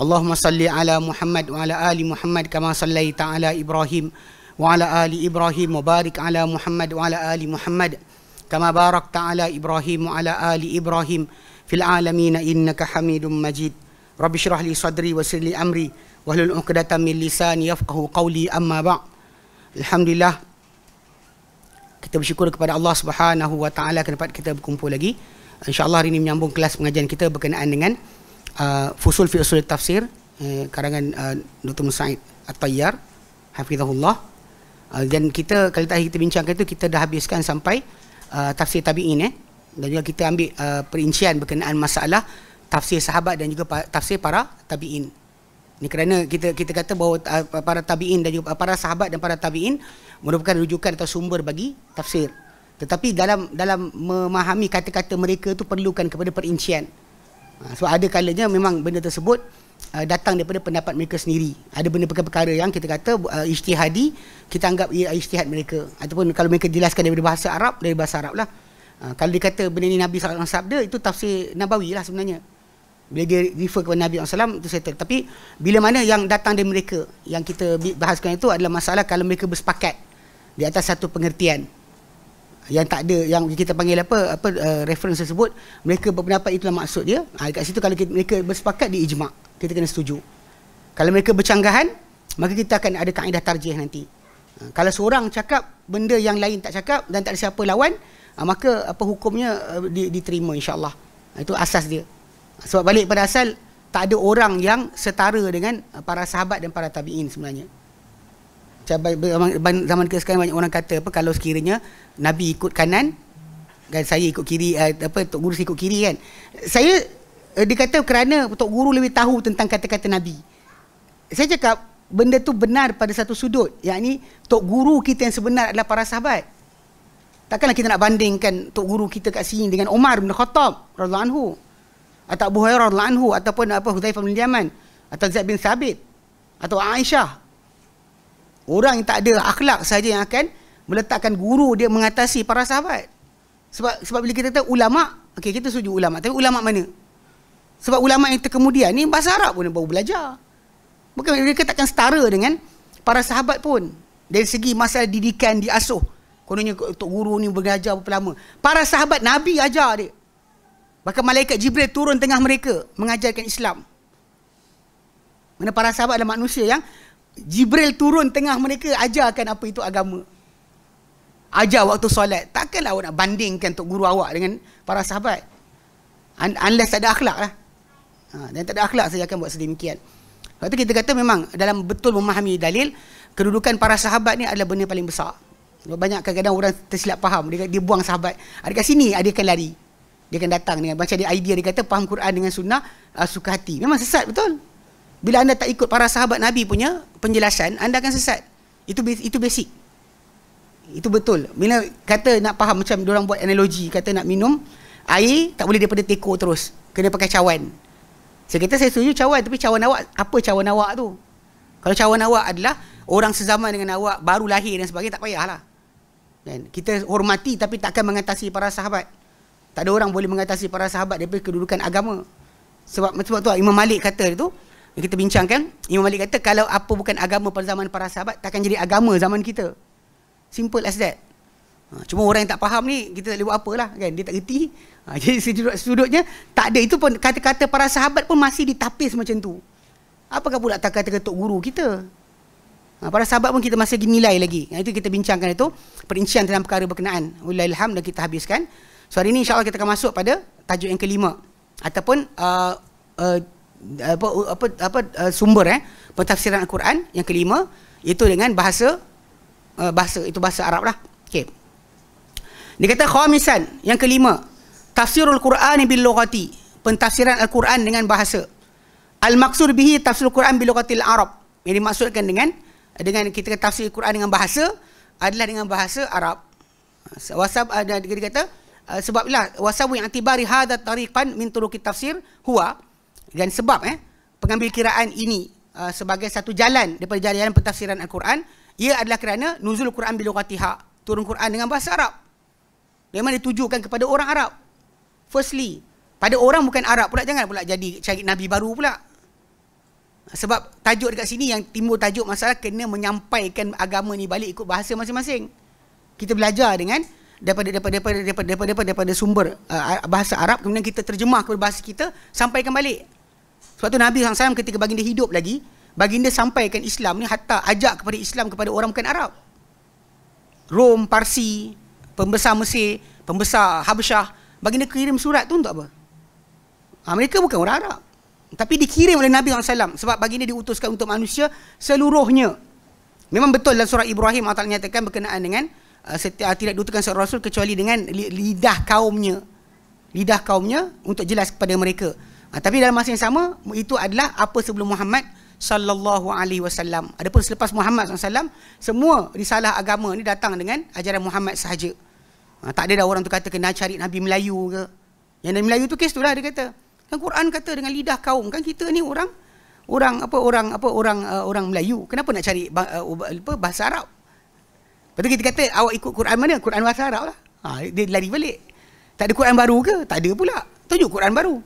Allahumma salli ala Muhammad wa ala ali Muhammad kama sallaita ala Ibrahim wa ala ali Ibrahim wa ala Muhammad wa ala ali Muhammad kama barakta ala Ibrahim wa ala ali Ibrahim fil alamin innaka Hamidum Majid Rabbi shrah li sadri wa yassir li amri wahlul 'uqdatam min lisani yafqahu qawli amma ba' Alhamdulillah kita bersyukur kepada Allah Subhanahu wa taala kerana kita berkumpul lagi insyaallah hari ini menyambung kelas pengajian kita berkenaan dengan uh, Fusul fi Usul Tafsir eh, karangan uh, Dr. Musaid At-Tayyar hafizahullah. Uh, dan kita kali tadi kita bincangkan itu kita dah habiskan sampai uh, tafsir tabi'in eh. Dan juga kita ambil uh, perincian berkenaan masalah tafsir sahabat dan juga tafsir para tabi'in. Ini kerana kita kita kata bahawa uh, para tabi'in dan juga para sahabat dan para tabi'in merupakan rujukan atau sumber bagi tafsir. Tetapi dalam dalam memahami kata-kata mereka itu perlukan kepada perincian. Ha, so ada kalanya memang benda tersebut uh, datang daripada pendapat mereka sendiri. Ada benda perkara-perkara yang kita kata uh, ijtihadi, kita anggap ia ijtihad mereka. Ataupun kalau mereka jelaskan daripada bahasa Arab, dari bahasa Arab lah. Uh, kalau dia kata benda ni Nabi SAW sabda, itu tafsir Nabawi lah sebenarnya. Bila dia refer kepada Nabi SAW, itu settle. Tapi bila mana yang datang dari mereka, yang kita bahaskan itu adalah masalah kalau mereka bersepakat di atas satu pengertian yang tak ada yang kita panggil apa apa uh, reference tersebut mereka berpendapat itulah maksud dia ha, dekat situ kalau kita, mereka bersepakat di ijmak kita kena setuju kalau mereka bercanggahan maka kita akan ada kaedah tarjih nanti ha, kalau seorang cakap benda yang lain tak cakap dan tak ada siapa lawan ha, maka apa hukumnya uh, di, diterima insyaallah ha, itu asas dia ha, sebab balik pada asal tak ada orang yang setara dengan eh, para sahabat dan para tabi'in sebenarnya macam zaman kita sekarang banyak orang kata apa kalau sekiranya nabi ikut kanan dan saya ikut kiri eh, apa tok guru ikut kiri kan saya eh, dia kerana tok guru lebih tahu tentang kata-kata nabi saya cakap benda tu benar pada satu sudut yakni tok guru kita yang sebenar adalah para sahabat takkanlah kita nak bandingkan tok guru kita kat sini dengan Umar bin Khattab radhiallahu anhu atau Abu Hurairah radhiallahu anhu ataupun apa Hudzaifah bin Yaman atau Zaid bin Sabit atau Aisyah orang yang tak ada akhlak saja yang akan meletakkan guru dia mengatasi para sahabat. Sebab sebab bila kita tahu ulama, okey kita setuju ulama, tapi ulama mana? Sebab ulama yang terkemudian ni bahasa Arab pun baru belajar. Bukan mereka katakan setara dengan para sahabat pun dari segi masalah didikan diasuh. Kononnya tok guru ni belajar berapa lama. Para sahabat Nabi ajar dia. Bahkan malaikat Jibril turun tengah mereka mengajarkan Islam. Mana para sahabat adalah manusia yang Jibril turun tengah mereka ajarkan apa itu agama. Ajar waktu solat. Takkanlah awak nak bandingkan Tok Guru awak dengan para sahabat. Un- unless ada akhlak lah. Ha, dan tak ada akhlak saya akan buat sedemikian. Waktu kita kata memang dalam betul memahami dalil, kedudukan para sahabat ni adalah benda paling besar. Banyak kadang-kadang orang tersilap faham. Dia, dia buang sahabat. Ada ah, kat sini, ah, dia akan lari. Dia akan datang. Dengan, macam dia idea dia kata, faham Quran dengan sunnah, uh, suka hati. Memang sesat betul bila anda tak ikut para sahabat Nabi punya penjelasan, anda akan sesat. Itu itu basic. Itu betul. Bila kata nak faham macam diorang buat analogi, kata nak minum air tak boleh daripada teko terus, kena pakai cawan. Saya kata saya setuju cawan tapi cawan awak apa cawan awak tu? Kalau cawan awak adalah orang sezaman dengan awak baru lahir dan sebagainya tak payahlah. Kan? Kita hormati tapi takkan mengatasi para sahabat. Tak ada orang boleh mengatasi para sahabat daripada kedudukan agama. Sebab sebab tu Imam Malik kata itu, yang kita bincangkan Imam Malik kata kalau apa bukan agama pada zaman para sahabat takkan jadi agama zaman kita simple as that ha, cuma orang yang tak faham ni kita tak boleh buat apalah kan dia tak reti ha, jadi sudut sudutnya tak ada itu pun kata-kata para sahabat pun masih ditapis macam tu apakah pula tak kata kata ketuk guru kita ha, para sahabat pun kita masih lagi nilai lagi yang itu kita bincangkan itu perincian tentang perkara berkenaan ilham dah kita habiskan so hari ni insyaallah kita akan masuk pada tajuk yang kelima ataupun uh, uh, apa apa apa uh, sumber eh pentafsiran al-Quran yang kelima iaitu dengan bahasa uh, bahasa itu bahasa Arab lah. Okey. Dia kata khamisan yang kelima tafsirul Quran bil lughati pentafsiran al-Quran dengan bahasa. Al maksud bihi tafsir al-Quran bil lughatil Arab. Yang dimaksudkan dengan dengan kita kata tafsir al-Quran dengan bahasa adalah dengan bahasa Arab. Ha, wasab ada dia eh, sebablah wasabu yang atibari hadha tariqan min turuqit tafsir huwa dan sebab eh pengambil kiraan ini uh, sebagai satu jalan daripada jalan pentafsiran al-Quran ia adalah kerana nuzul al Quran bil lughatiha turun Quran dengan bahasa Arab memang ditujukan kepada orang Arab firstly pada orang bukan Arab pula jangan pula jadi cari nabi baru pula sebab tajuk dekat sini yang timbul tajuk masalah kena menyampaikan agama ni balik ikut bahasa masing-masing kita belajar dengan daripada daripada daripada daripada daripada, daripada, daripada sumber uh, bahasa Arab kemudian kita terjemah ke bahasa kita sampaikan balik sebab tu Nabi SAW ketika baginda hidup lagi, baginda sampaikan Islam ni hatta ajak kepada Islam kepada orang bukan Arab. Rom, Parsi, pembesar Mesir, pembesar Habsyah, baginda kirim surat tu untuk apa? Ha, mereka bukan orang Arab. Tapi dikirim oleh Nabi SAW sebab baginda diutuskan untuk manusia seluruhnya. Memang betul dalam surah Ibrahim Allah nyatakan berkenaan dengan uh, seti- uh, tidak diutuskan seorang rasul kecuali dengan lidah kaumnya. Lidah kaumnya untuk jelas kepada mereka. Uh, tapi dalam masa yang sama itu adalah apa sebelum Muhammad sallallahu alaihi wasallam. Adapun selepas Muhammad sallallahu alaihi wasallam semua risalah agama ni datang dengan ajaran Muhammad sahaja. Uh, tak ada dah orang tu kata kena cari nabi Melayu ke. Yang nabi Melayu tu kes tu lah dia kata. Kan Quran kata dengan lidah kaum kan kita ni orang orang apa orang apa orang uh, orang Melayu. Kenapa nak cari uh, apa bahasa Arab? Lepas tu kita kata awak ikut Quran mana? Quran bahasa Arab lah. Ha, dia lari balik. Tak ada Quran baru ke? Tak ada pula. Tunjuk Quran baru.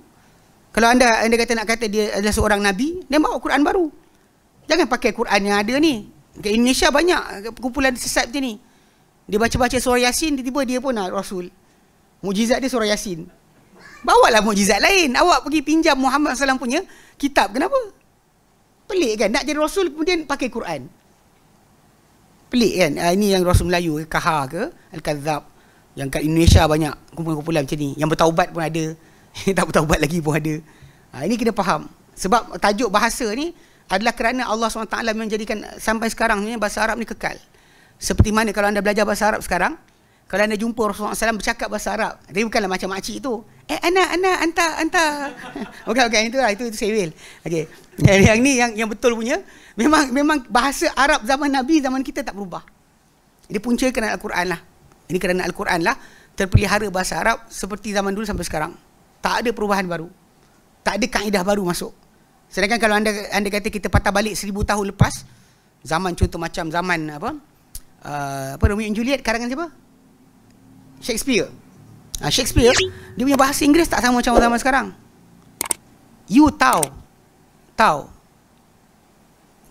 Kalau anda anda kata nak kata dia adalah seorang nabi, dia bawa Quran baru. Jangan pakai Quran yang ada ni. Di Indonesia banyak kumpulan sesat macam ni. Dia baca-baca surah Yasin, tiba-tiba dia pun lah Rasul. Mujizat dia surah Yasin. Bawalah mujizat lain. Awak pergi pinjam Muhammad SAW punya kitab. Kenapa? Pelik kan? Nak jadi Rasul kemudian pakai Quran. Pelik kan? Ah, ini yang Rasul Melayu, Kahar ke? Al-Kadzab. Yang kat Indonesia banyak kumpulan-kumpulan macam ni. Yang bertaubat pun ada. tak tahu buat lagi pun ada. Ha, ini kena faham. Sebab tajuk bahasa ni adalah kerana Allah SWT menjadikan sampai sekarang ni bahasa Arab ni kekal. Seperti mana kalau anda belajar bahasa Arab sekarang, kalau anda jumpa Rasulullah SAW bercakap bahasa Arab, dia bukanlah macam makcik tu. Eh, anak, anak, anta, anta. bukan, bukan, itu lah, itu, itu sewil. Okay. Yang, yang ni yang, yang betul punya, memang memang bahasa Arab zaman Nabi, zaman kita tak berubah. Dia punca kerana Al-Quran lah. Ini kerana Al-Quran lah, terpelihara bahasa Arab seperti zaman dulu sampai sekarang tak ada perubahan baru. Tak ada kaedah baru masuk. Sedangkan kalau anda anda kata kita patah balik seribu tahun lepas, zaman contoh macam zaman apa? Uh, apa Romeo and Juliet karangan siapa? Shakespeare. Uh, Shakespeare, dia punya bahasa Inggeris tak sama macam zaman sekarang. You tahu, tahu,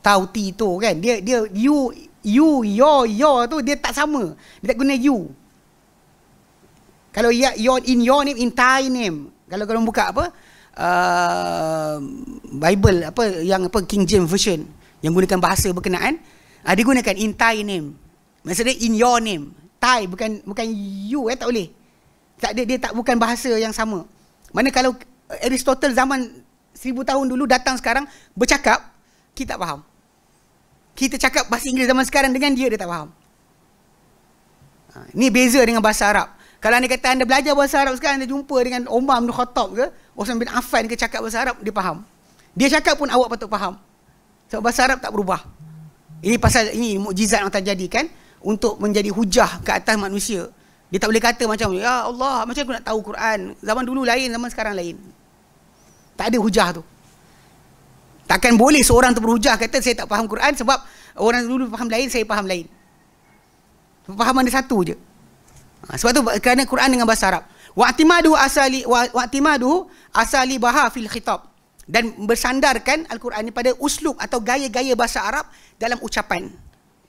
tahu ti tu kan. Dia dia you you your your tu dia tak sama. Dia tak guna you. Kalau ya your in your name in Thai name, kalau kau buka apa uh, Bible apa yang apa King James version yang gunakan bahasa berkenaan uh, gunakan in Thai name maksudnya in your name Thai bukan bukan you eh tak boleh tak dia, dia tak bukan bahasa yang sama mana kalau Aristotle zaman seribu tahun dulu datang sekarang bercakap kita tak faham kita cakap bahasa Inggeris zaman sekarang dengan dia dia tak faham ini ah, beza dengan bahasa Arab. Kalau anda kata anda belajar bahasa Arab sekarang anda jumpa dengan Umar bin Khattab ke, Osman bin Affan ke cakap bahasa Arab, dia faham. Dia cakap pun awak patut faham. Sebab so, bahasa Arab tak berubah. Ini pasal ini mukjizat yang terjadi kan untuk menjadi hujah ke atas manusia. Dia tak boleh kata macam ya Allah, macam aku nak tahu Quran. Zaman dulu lain, zaman sekarang lain. Tak ada hujah tu. Takkan boleh seorang tu berhujah kata saya tak faham Quran sebab orang dulu faham lain, saya faham lain. Pemahaman dia satu je. Ha, sebab tu kerana Quran dengan bahasa Arab. Wa Wa'timadu asali Wa wa'timadu asali baha fil khitab dan bersandarkan al-Quran ni pada uslub atau gaya-gaya bahasa Arab dalam ucapan.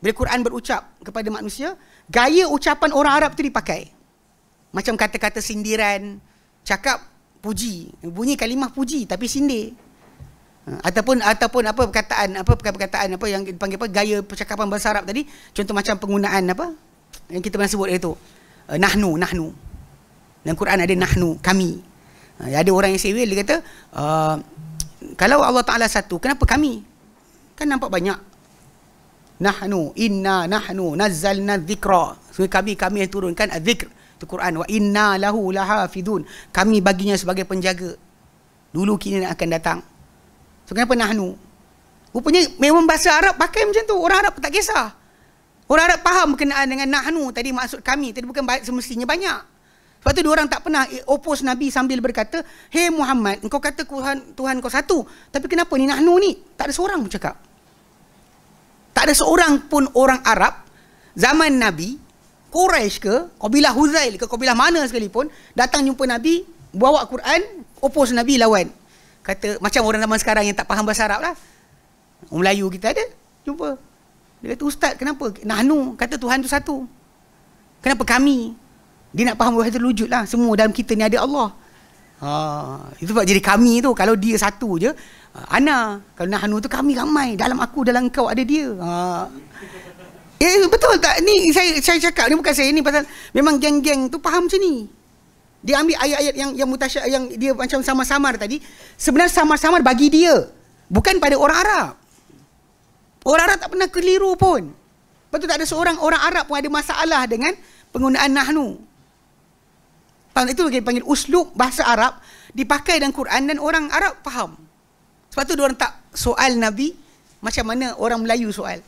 Bila Quran berucap kepada manusia, gaya ucapan orang Arab tu dipakai. Macam kata-kata sindiran, cakap puji, bunyi kalimah puji tapi sindir. Ha, ataupun ataupun apa perkataan apa perkataan apa yang dipanggil apa gaya percakapan bahasa Arab tadi, contoh macam penggunaan apa yang kita pernah sebut itu. Eh, nahnu nahnu. Dalam Quran ada nahnu kami. Uh, ada orang yang sewil dia kata uh, kalau Allah Taala satu kenapa kami? Kan nampak banyak. Nahnu inna nahnu nazzalna dzikra. So, kami kami yang turunkan adzikr tu Quran wa inna lahu lahafidun. Kami baginya sebagai penjaga. Dulu kini dan akan datang. So kenapa nahnu? Rupanya memang bahasa Arab pakai macam tu. Orang Arab tak kisah. Orang Arab faham berkenaan dengan nahnu tadi maksud kami tadi bukan semestinya banyak. Sebab tu orang tak pernah opos Nabi sambil berkata, "Hei Muhammad, engkau kata Tuhan, Tuhan kau satu, tapi kenapa ni nahnu ni? Tak ada seorang pun cakap." Tak ada seorang pun orang Arab zaman Nabi Quraisy ke, kabilah Huzail ke, kabilah mana sekalipun datang jumpa Nabi, bawa Quran, opos Nabi lawan. Kata macam orang zaman sekarang yang tak faham bahasa Arab lah. Melayu kita ada. Jumpa. Dia kata, Ustaz kenapa? Nahnu, kata Tuhan tu satu. Kenapa kami? Dia nak faham bahasa wujud lah. Semua dalam kita ni ada Allah. Ha, itu sebab jadi kami tu. Kalau dia satu je, Ana. Kalau Nahnu tu kami ramai. Dalam aku, dalam kau ada dia. Ha. Eh, betul tak? Ni saya saya cakap ni bukan saya ni pasal memang geng-geng tu faham macam ni. Dia ambil ayat-ayat yang yang mutasy yang dia macam sama-sama tadi, sebenarnya sama-sama bagi dia, bukan pada orang Arab. Orang Arab tak pernah keliru pun. Lepas tu tak ada seorang orang Arab pun ada masalah dengan penggunaan nahnu. Pang itu lagi panggil uslub bahasa Arab dipakai dalam Quran dan orang Arab faham. Sebab tu orang tak soal Nabi macam mana orang Melayu soal.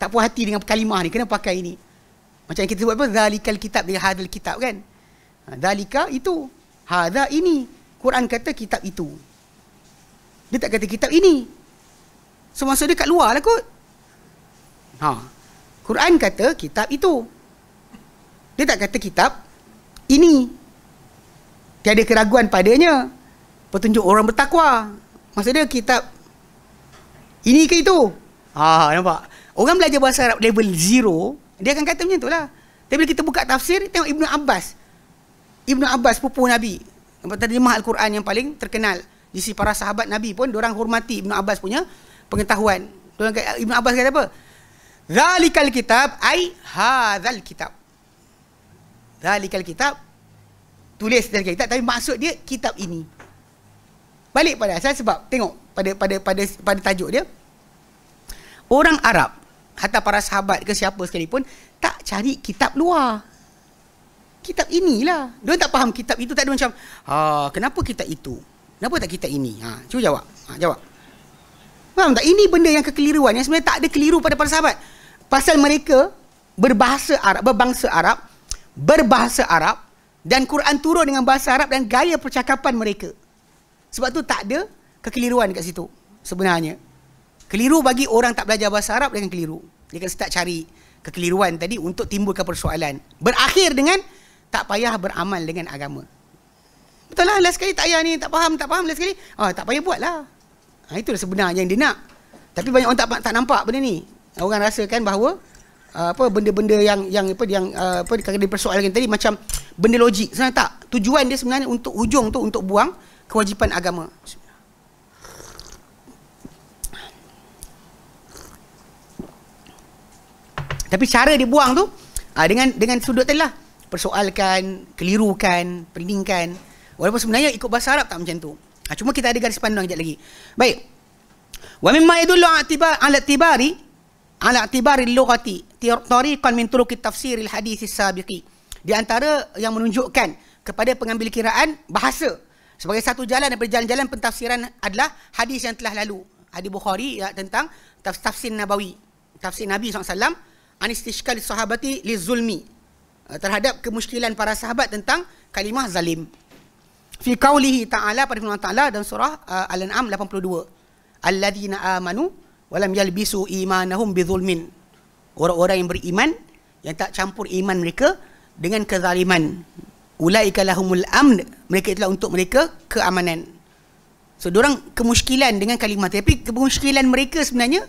Tak puas hati dengan kalimah ni kena pakai ini. Macam kita buat apa zalikal kitab dia hadal kitab kan. Ha, zalika itu. Hadha ini. Quran kata kitab itu. Dia tak kata kitab ini. So maksud dia kat luar lah kot ha. Quran kata kitab itu Dia tak kata kitab Ini Tiada keraguan padanya Petunjuk orang bertakwa Maksud dia kitab Ini ke itu ha, ha, Nampak Orang belajar bahasa Arab level zero Dia akan kata macam tu lah. Tapi bila kita buka tafsir Tengok Ibn Abbas Ibn Abbas pupu Nabi Tadi mahal quran yang paling terkenal Di si para sahabat Nabi pun Diorang hormati Ibn Abbas punya pengetahuan. Tuan Ibn Abbas kata apa? Zalikal kitab ai hadzal kitab. Zalikal kitab tulis dari kitab tapi maksud dia kitab ini. Balik pada asal sebab tengok pada pada pada pada tajuk dia. Orang Arab hatta para sahabat ke siapa sekalipun tak cari kitab luar. Kitab inilah. Dia tak faham kitab itu tak ada macam ha, kenapa kitab itu? Kenapa tak kitab ini? Ha cuba jawab. Ha jawab. Faham tak? Ini benda yang kekeliruan yang sebenarnya tak ada keliru pada para sahabat. Pasal mereka berbahasa Arab, berbangsa Arab, berbahasa Arab dan Quran turun dengan bahasa Arab dan gaya percakapan mereka. Sebab tu tak ada kekeliruan dekat situ sebenarnya. Keliru bagi orang tak belajar bahasa Arab dengan keliru. Dia kan start cari kekeliruan tadi untuk timbulkan persoalan. Berakhir dengan tak payah beramal dengan agama. Betul lah, last sekali tak payah ni, tak faham, tak faham, last sekali. oh, tak payah buatlah. Ha, itulah sebenarnya yang dia nak. Tapi banyak orang tak tak nampak benda ni. Orang kan bahawa uh, apa benda-benda yang yang apa yang uh, apa kadang-kadang dipersoalkan tadi macam benda logik. Sebenarnya tak. Tujuan dia sebenarnya untuk hujung tu untuk buang kewajipan agama. Tapi cara dia buang tu uh, dengan dengan sudut telah persoalkan, kelirukan, peringkan. Walaupun sebenarnya ikut bahasa Arab tak macam tu. Ha, cuma kita ada garis panduan kejap lagi. Baik. Wa mimma yadullu ala tibari ala tibari lughati tariqan min turuq tafsir al hadis sabiqi. Di antara yang menunjukkan kepada pengambil kiraan bahasa sebagai satu jalan daripada jalan-jalan pentafsiran adalah hadis yang telah lalu. Hadis Bukhari ya, tentang tafsir Nabawi. Tafsir Nabi SAW. Anistishkal sahabati li zulmi. Eh, terhadap kemuskilan para sahabat tentang kalimah zalim fi qawlihi ta'ala pada firman ta'ala dalam surah uh, Al-An'am 82. Alladzina amanu walam yalbisu imanahum bidhulmin. Orang-orang yang beriman yang tak campur iman mereka dengan kezaliman. Ulaika lahumul amn. Mereka itulah untuk mereka keamanan. So, orang kemuskilan dengan kalimat. Tapi kemuskilan mereka sebenarnya,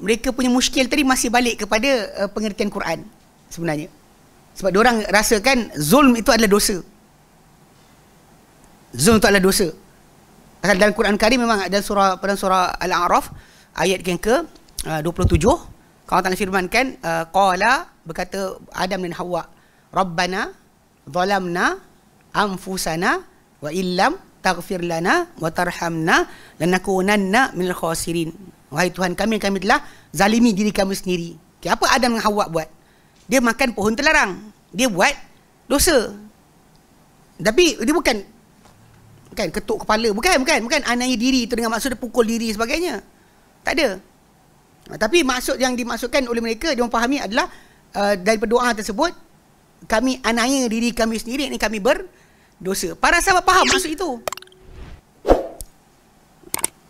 mereka punya muskil tadi masih balik kepada uh, pengertian Quran sebenarnya. Sebab orang rasakan zulm itu adalah dosa zon tu adalah dosa. Akan dalam Quran Karim memang ada surah pada surah Al-A'raf ayat yang ke uh, 27. Kalau Allah firmankan uh, qala uh, berkata Adam dan Hawa, "Rabbana zalamna anfusana wa illam taghfir lana wa tarhamna lanakunanna minal khasirin." Wahai Tuhan kami kami telah zalimi diri kami sendiri. Okay, apa Adam dan Hawa buat? Dia makan pohon terlarang. Dia buat dosa. Tapi dia bukan kan ketuk kepala bukan bukan bukan anaya diri itu dengan maksud dia pukul diri sebagainya tak ada ha, tapi maksud yang dimaksudkan oleh mereka dia memahami adalah uh, daripada doa tersebut kami anaya diri kami sendiri ni kami berdosa para sahabat faham maksud itu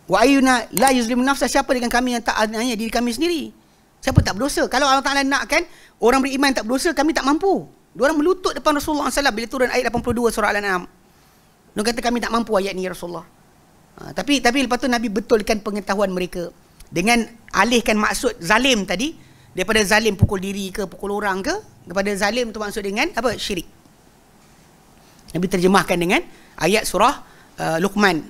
wa ayuna la yuzlim nafsa siapa dengan kami yang tak anaya diri kami sendiri siapa tak berdosa kalau Allah Taala nak kan orang beriman tak berdosa kami tak mampu dua orang melutut depan Rasulullah SAW bila turun ayat 82 surah al-an'am mereka kata kami tak mampu ayat ni ya Rasulullah. Ha, tapi tapi lepas tu Nabi betulkan pengetahuan mereka dengan alihkan maksud zalim tadi daripada zalim pukul diri ke pukul orang ke kepada zalim tu maksud dengan apa syirik. Nabi terjemahkan dengan ayat surah uh, Luqman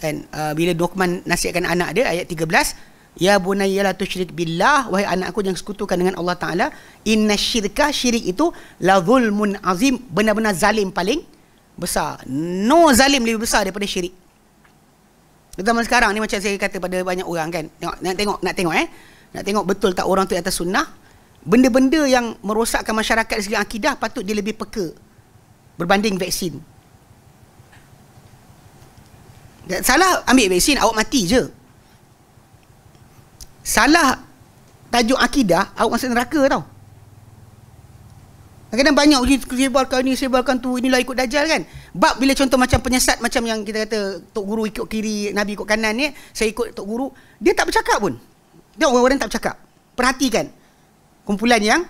kan uh, bila Luqman nasihatkan anak dia ayat 13 ya bunayya la tusyrik billah wahai anakku jangan sekutukan dengan Allah taala innasyirka syirik itu la zulmun azim benar-benar zalim paling besar. No zalim lebih besar daripada syirik. Zaman sekarang ni macam saya kata pada banyak orang kan. Tengok, nak tengok, nak tengok eh. Nak tengok betul tak orang tu atas sunnah. Benda-benda yang merosakkan masyarakat segi akidah patut dia lebih peka. Berbanding vaksin. Salah ambil vaksin, awak mati je. Salah tajuk akidah, awak masuk neraka tau. Kadang-kadang banyak uji sebarkan ni, sebarkan tu, inilah ikut dajal kan. Bab bila contoh macam penyesat macam yang kita kata Tok Guru ikut kiri, Nabi ikut kanan ni, saya ikut Tok Guru, dia tak bercakap pun. Dia orang-orang tak bercakap. Perhatikan kumpulan yang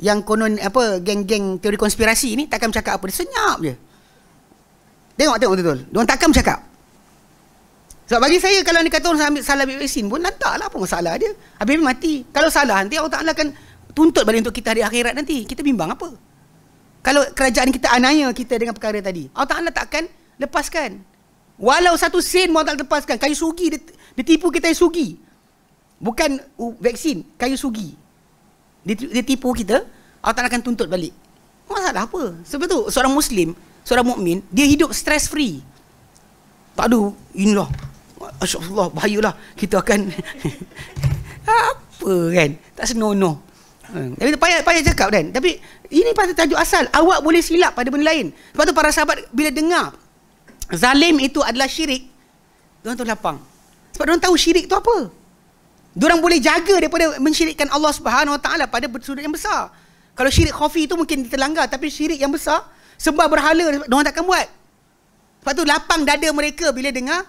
yang konon apa geng-geng teori konspirasi ni takkan bercakap apa. Dia senyap je. Tengok tengok betul. Diorang takkan bercakap. Sebab bagi saya kalau ni kata orang ambil salah ambil vaksin pun lantaklah apa masalah dia. Habis mati. Kalau salah nanti Allah Taala akan tuntut balik untuk kita di akhirat nanti. Kita bimbang apa? Kalau kerajaan kita anaya kita dengan perkara tadi. Allah Ta'ala takkan lepaskan. Walau satu sen pun tak lepaskan. Kayu sugi, dia, dia tipu kita yang sugi. Bukan uh, vaksin, kayu sugi. Dia, dia tipu kita, Allah Ta'ala akan tuntut balik. Masalah apa? Sebab tu seorang Muslim, seorang mukmin dia hidup stress free. Tak ada, inilah. Asyafullah, bahayalah. Kita akan... apa kan? Tak senonoh. Tapi hmm. Jadi payah payah cakap kan. Tapi ini pasal tajuk asal. Awak boleh silap pada benda lain. Sebab tu para sahabat bila dengar zalim itu adalah syirik, dia tu lapang. Sebab dia tahu syirik tu apa. Diorang boleh jaga daripada mensyirikkan Allah Subhanahu Wa Taala pada sudut yang besar. Kalau syirik khafi itu mungkin terlanggar tapi syirik yang besar sembah berhala diorang takkan buat. Sebab tu lapang dada mereka bila dengar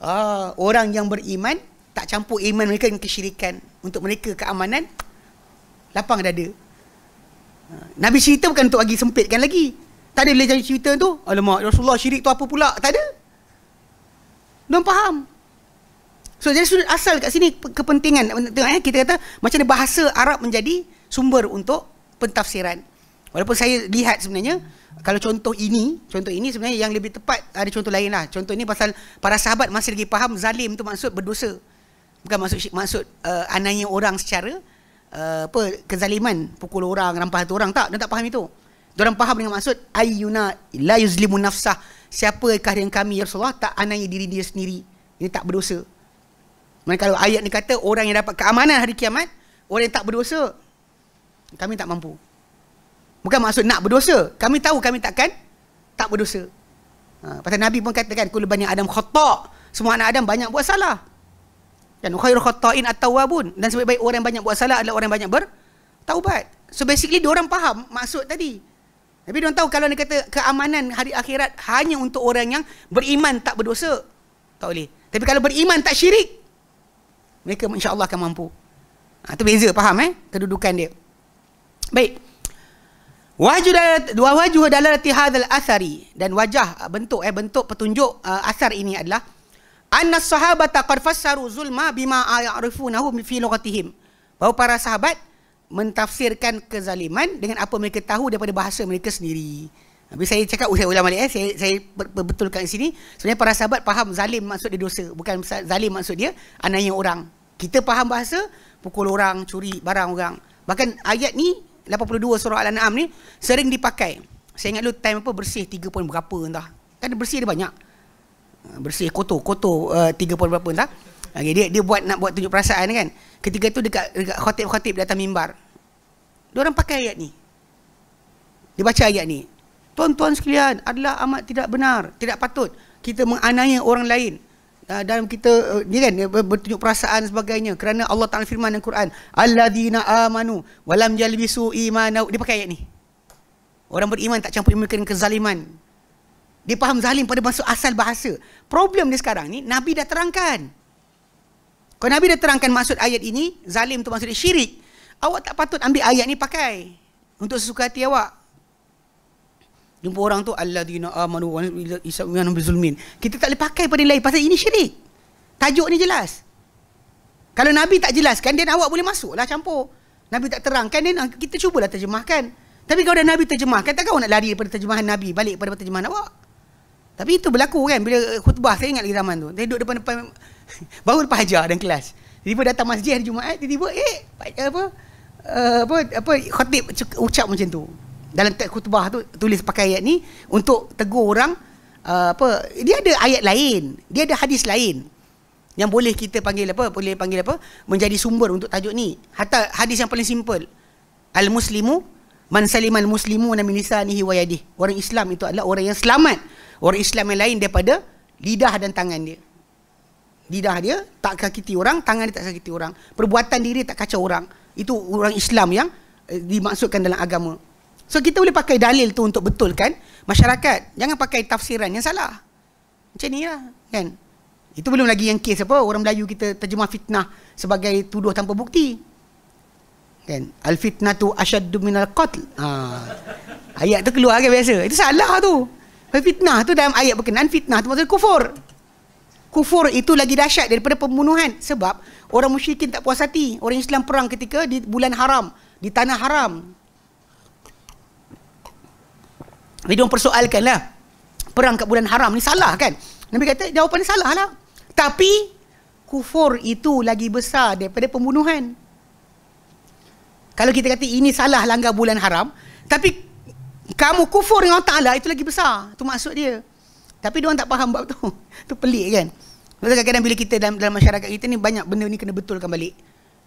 ah, orang yang beriman tak campur iman mereka dengan kesyirikan untuk mereka keamanan Lapang dada. Ha, Nabi cerita bukan untuk bagi sempitkan lagi. Tak ada lejar cerita tu. Alamak, Rasulullah syirik tu apa pula? Tak ada. Mereka faham. So, jadi sudut asal kat sini kepentingan. Tengok, eh, kita kata macam mana bahasa Arab menjadi sumber untuk pentafsiran. Walaupun saya lihat sebenarnya, kalau contoh ini, contoh ini sebenarnya yang lebih tepat ada contoh lain lah. Contoh ini pasal para sahabat masih lagi faham zalim tu maksud berdosa. Bukan maksud maksud uh, ananya orang secara uh, apa kezaliman pukul orang rampas hati orang tak dia tak faham itu dia orang faham dengan maksud ayyuna la yuzlimu nafsah siapa siapakah yang kami ya Rasulullah tak anai diri dia sendiri ini tak berdosa Maka kalau ayat ni kata orang yang dapat keamanan hari kiamat orang yang tak berdosa kami tak mampu bukan maksud nak berdosa kami tahu kami takkan tak berdosa ha, pasal Nabi pun katakan kulubani Adam khotok semua anak Adam banyak buat salah dan khairul khata'in at-tawabun. Dan sebaik-baik orang yang banyak buat salah adalah orang yang banyak bertaubat. So basically dia orang faham maksud tadi. Tapi dia tahu kalau dia kata keamanan hari akhirat hanya untuk orang yang beriman tak berdosa. Tak boleh. Tapi kalau beriman tak syirik, mereka insya-Allah akan mampu. Ha, itu beza, faham eh? Kedudukan dia. Baik. wajud dalalat wa wajuh dalalati hadzal athari dan wajah bentuk eh bentuk petunjuk uh, asar ini adalah anna Sahabat qad fassaru zulma bima ya'rifunahu fi lughatihim bahawa para sahabat mentafsirkan kezaliman dengan apa mereka tahu daripada bahasa mereka sendiri. Habis saya cakap saya ulang eh saya saya betulkan sini sebenarnya para sahabat faham zalim maksud dia dosa bukan zalim maksud dia anaya orang. Kita faham bahasa pukul orang, curi barang orang. Bahkan ayat ni 82 surah Al-An'am ni sering dipakai. Saya ingat dulu time apa bersih tiga poin berapa entah. Kan bersih dia banyak. Ah, bersih kotor kotor uh, tiga uh, poin berapa entah okay, dia dia buat nak buat tunjuk perasaan kan ketika tu dekat dekat khatib-khatib di atas mimbar dia orang pakai ayat ni dia baca ayat ni tuan-tuan sekalian adalah amat tidak benar tidak patut kita menganiaya orang lain uh, dalam kita uh, ni kan bertunjuk perasaan sebagainya kerana Allah Taala firman dalam Quran alladzina amanu walam yalbisu imanau dia pakai ayat ni orang beriman tak campur imun kezaliman dia faham zalim pada masuk asal bahasa problem dia sekarang ni Nabi dah terangkan. Kalau Nabi dah terangkan maksud ayat ini, zalim tu maksudnya syirik. Awak tak patut ambil ayat ni pakai untuk sesuka hati awak. Jumpa orang tu alladzina amanu wa isyaun bizulmin. Kita tak boleh pakai pada lain pasal ini syirik. Tajuk ni jelas. Kalau Nabi tak jelaskan, dia awak boleh masuk lah campur. Nabi tak terangkan, dia kita cubalah terjemahkan. Tapi kalau dah Nabi terjemahkan, takkan awak nak lari daripada terjemahan Nabi, balik pada terjemahan awak? Tapi itu berlaku kan bila khutbah saya ingat lagi zaman tu. Dia duduk depan depan baru lepas ajar dan kelas. Tiba datang masjid hari Jumaat tiba eh, eh apa uh, apa apa khatib ucap macam tu. Dalam teks khutbah tu tulis pakai ayat ni untuk tegur orang eh, apa dia ada ayat lain, dia ada hadis lain yang boleh kita panggil apa boleh panggil apa menjadi sumber untuk tajuk ni. Hatta hadis yang paling simple Al-Muslimu Man salimal muslimu na minisanihi wa yadih Orang Islam itu adalah orang yang selamat orang Islam yang lain daripada lidah dan tangan dia. Lidah dia tak sakiti orang, tangan dia tak sakiti orang. Perbuatan diri tak kacau orang. Itu orang Islam yang eh, dimaksudkan dalam agama. So kita boleh pakai dalil tu untuk betulkan masyarakat. Jangan pakai tafsiran yang salah. Macam ni lah kan. Itu belum lagi yang kes apa orang Melayu kita terjemah fitnah sebagai tuduh tanpa bukti. Kan? Al fitnah tu ashaddu minal qatl. Ha. Ayat tu keluar kan biasa. Itu salah tu. Fitnah tu dalam ayat berkenaan fitnah tu maksudnya kufur. Kufur itu lagi dahsyat daripada pembunuhan sebab orang musyrikin tak puas hati. Orang Islam perang ketika di bulan haram, di tanah haram. Jadi orang persoalkanlah perang kat bulan haram ni salah kan? Nabi kata jawapan salah lah. Tapi kufur itu lagi besar daripada pembunuhan. Kalau kita kata ini salah langgar bulan haram, tapi kamu kufur dengan Allah itu lagi besar. Itu maksud dia. Tapi dia orang tak faham bab tu. Tu pelik kan. Maksudnya kadang-kadang bila kita dalam, dalam masyarakat kita ni banyak benda ni kena betulkan balik.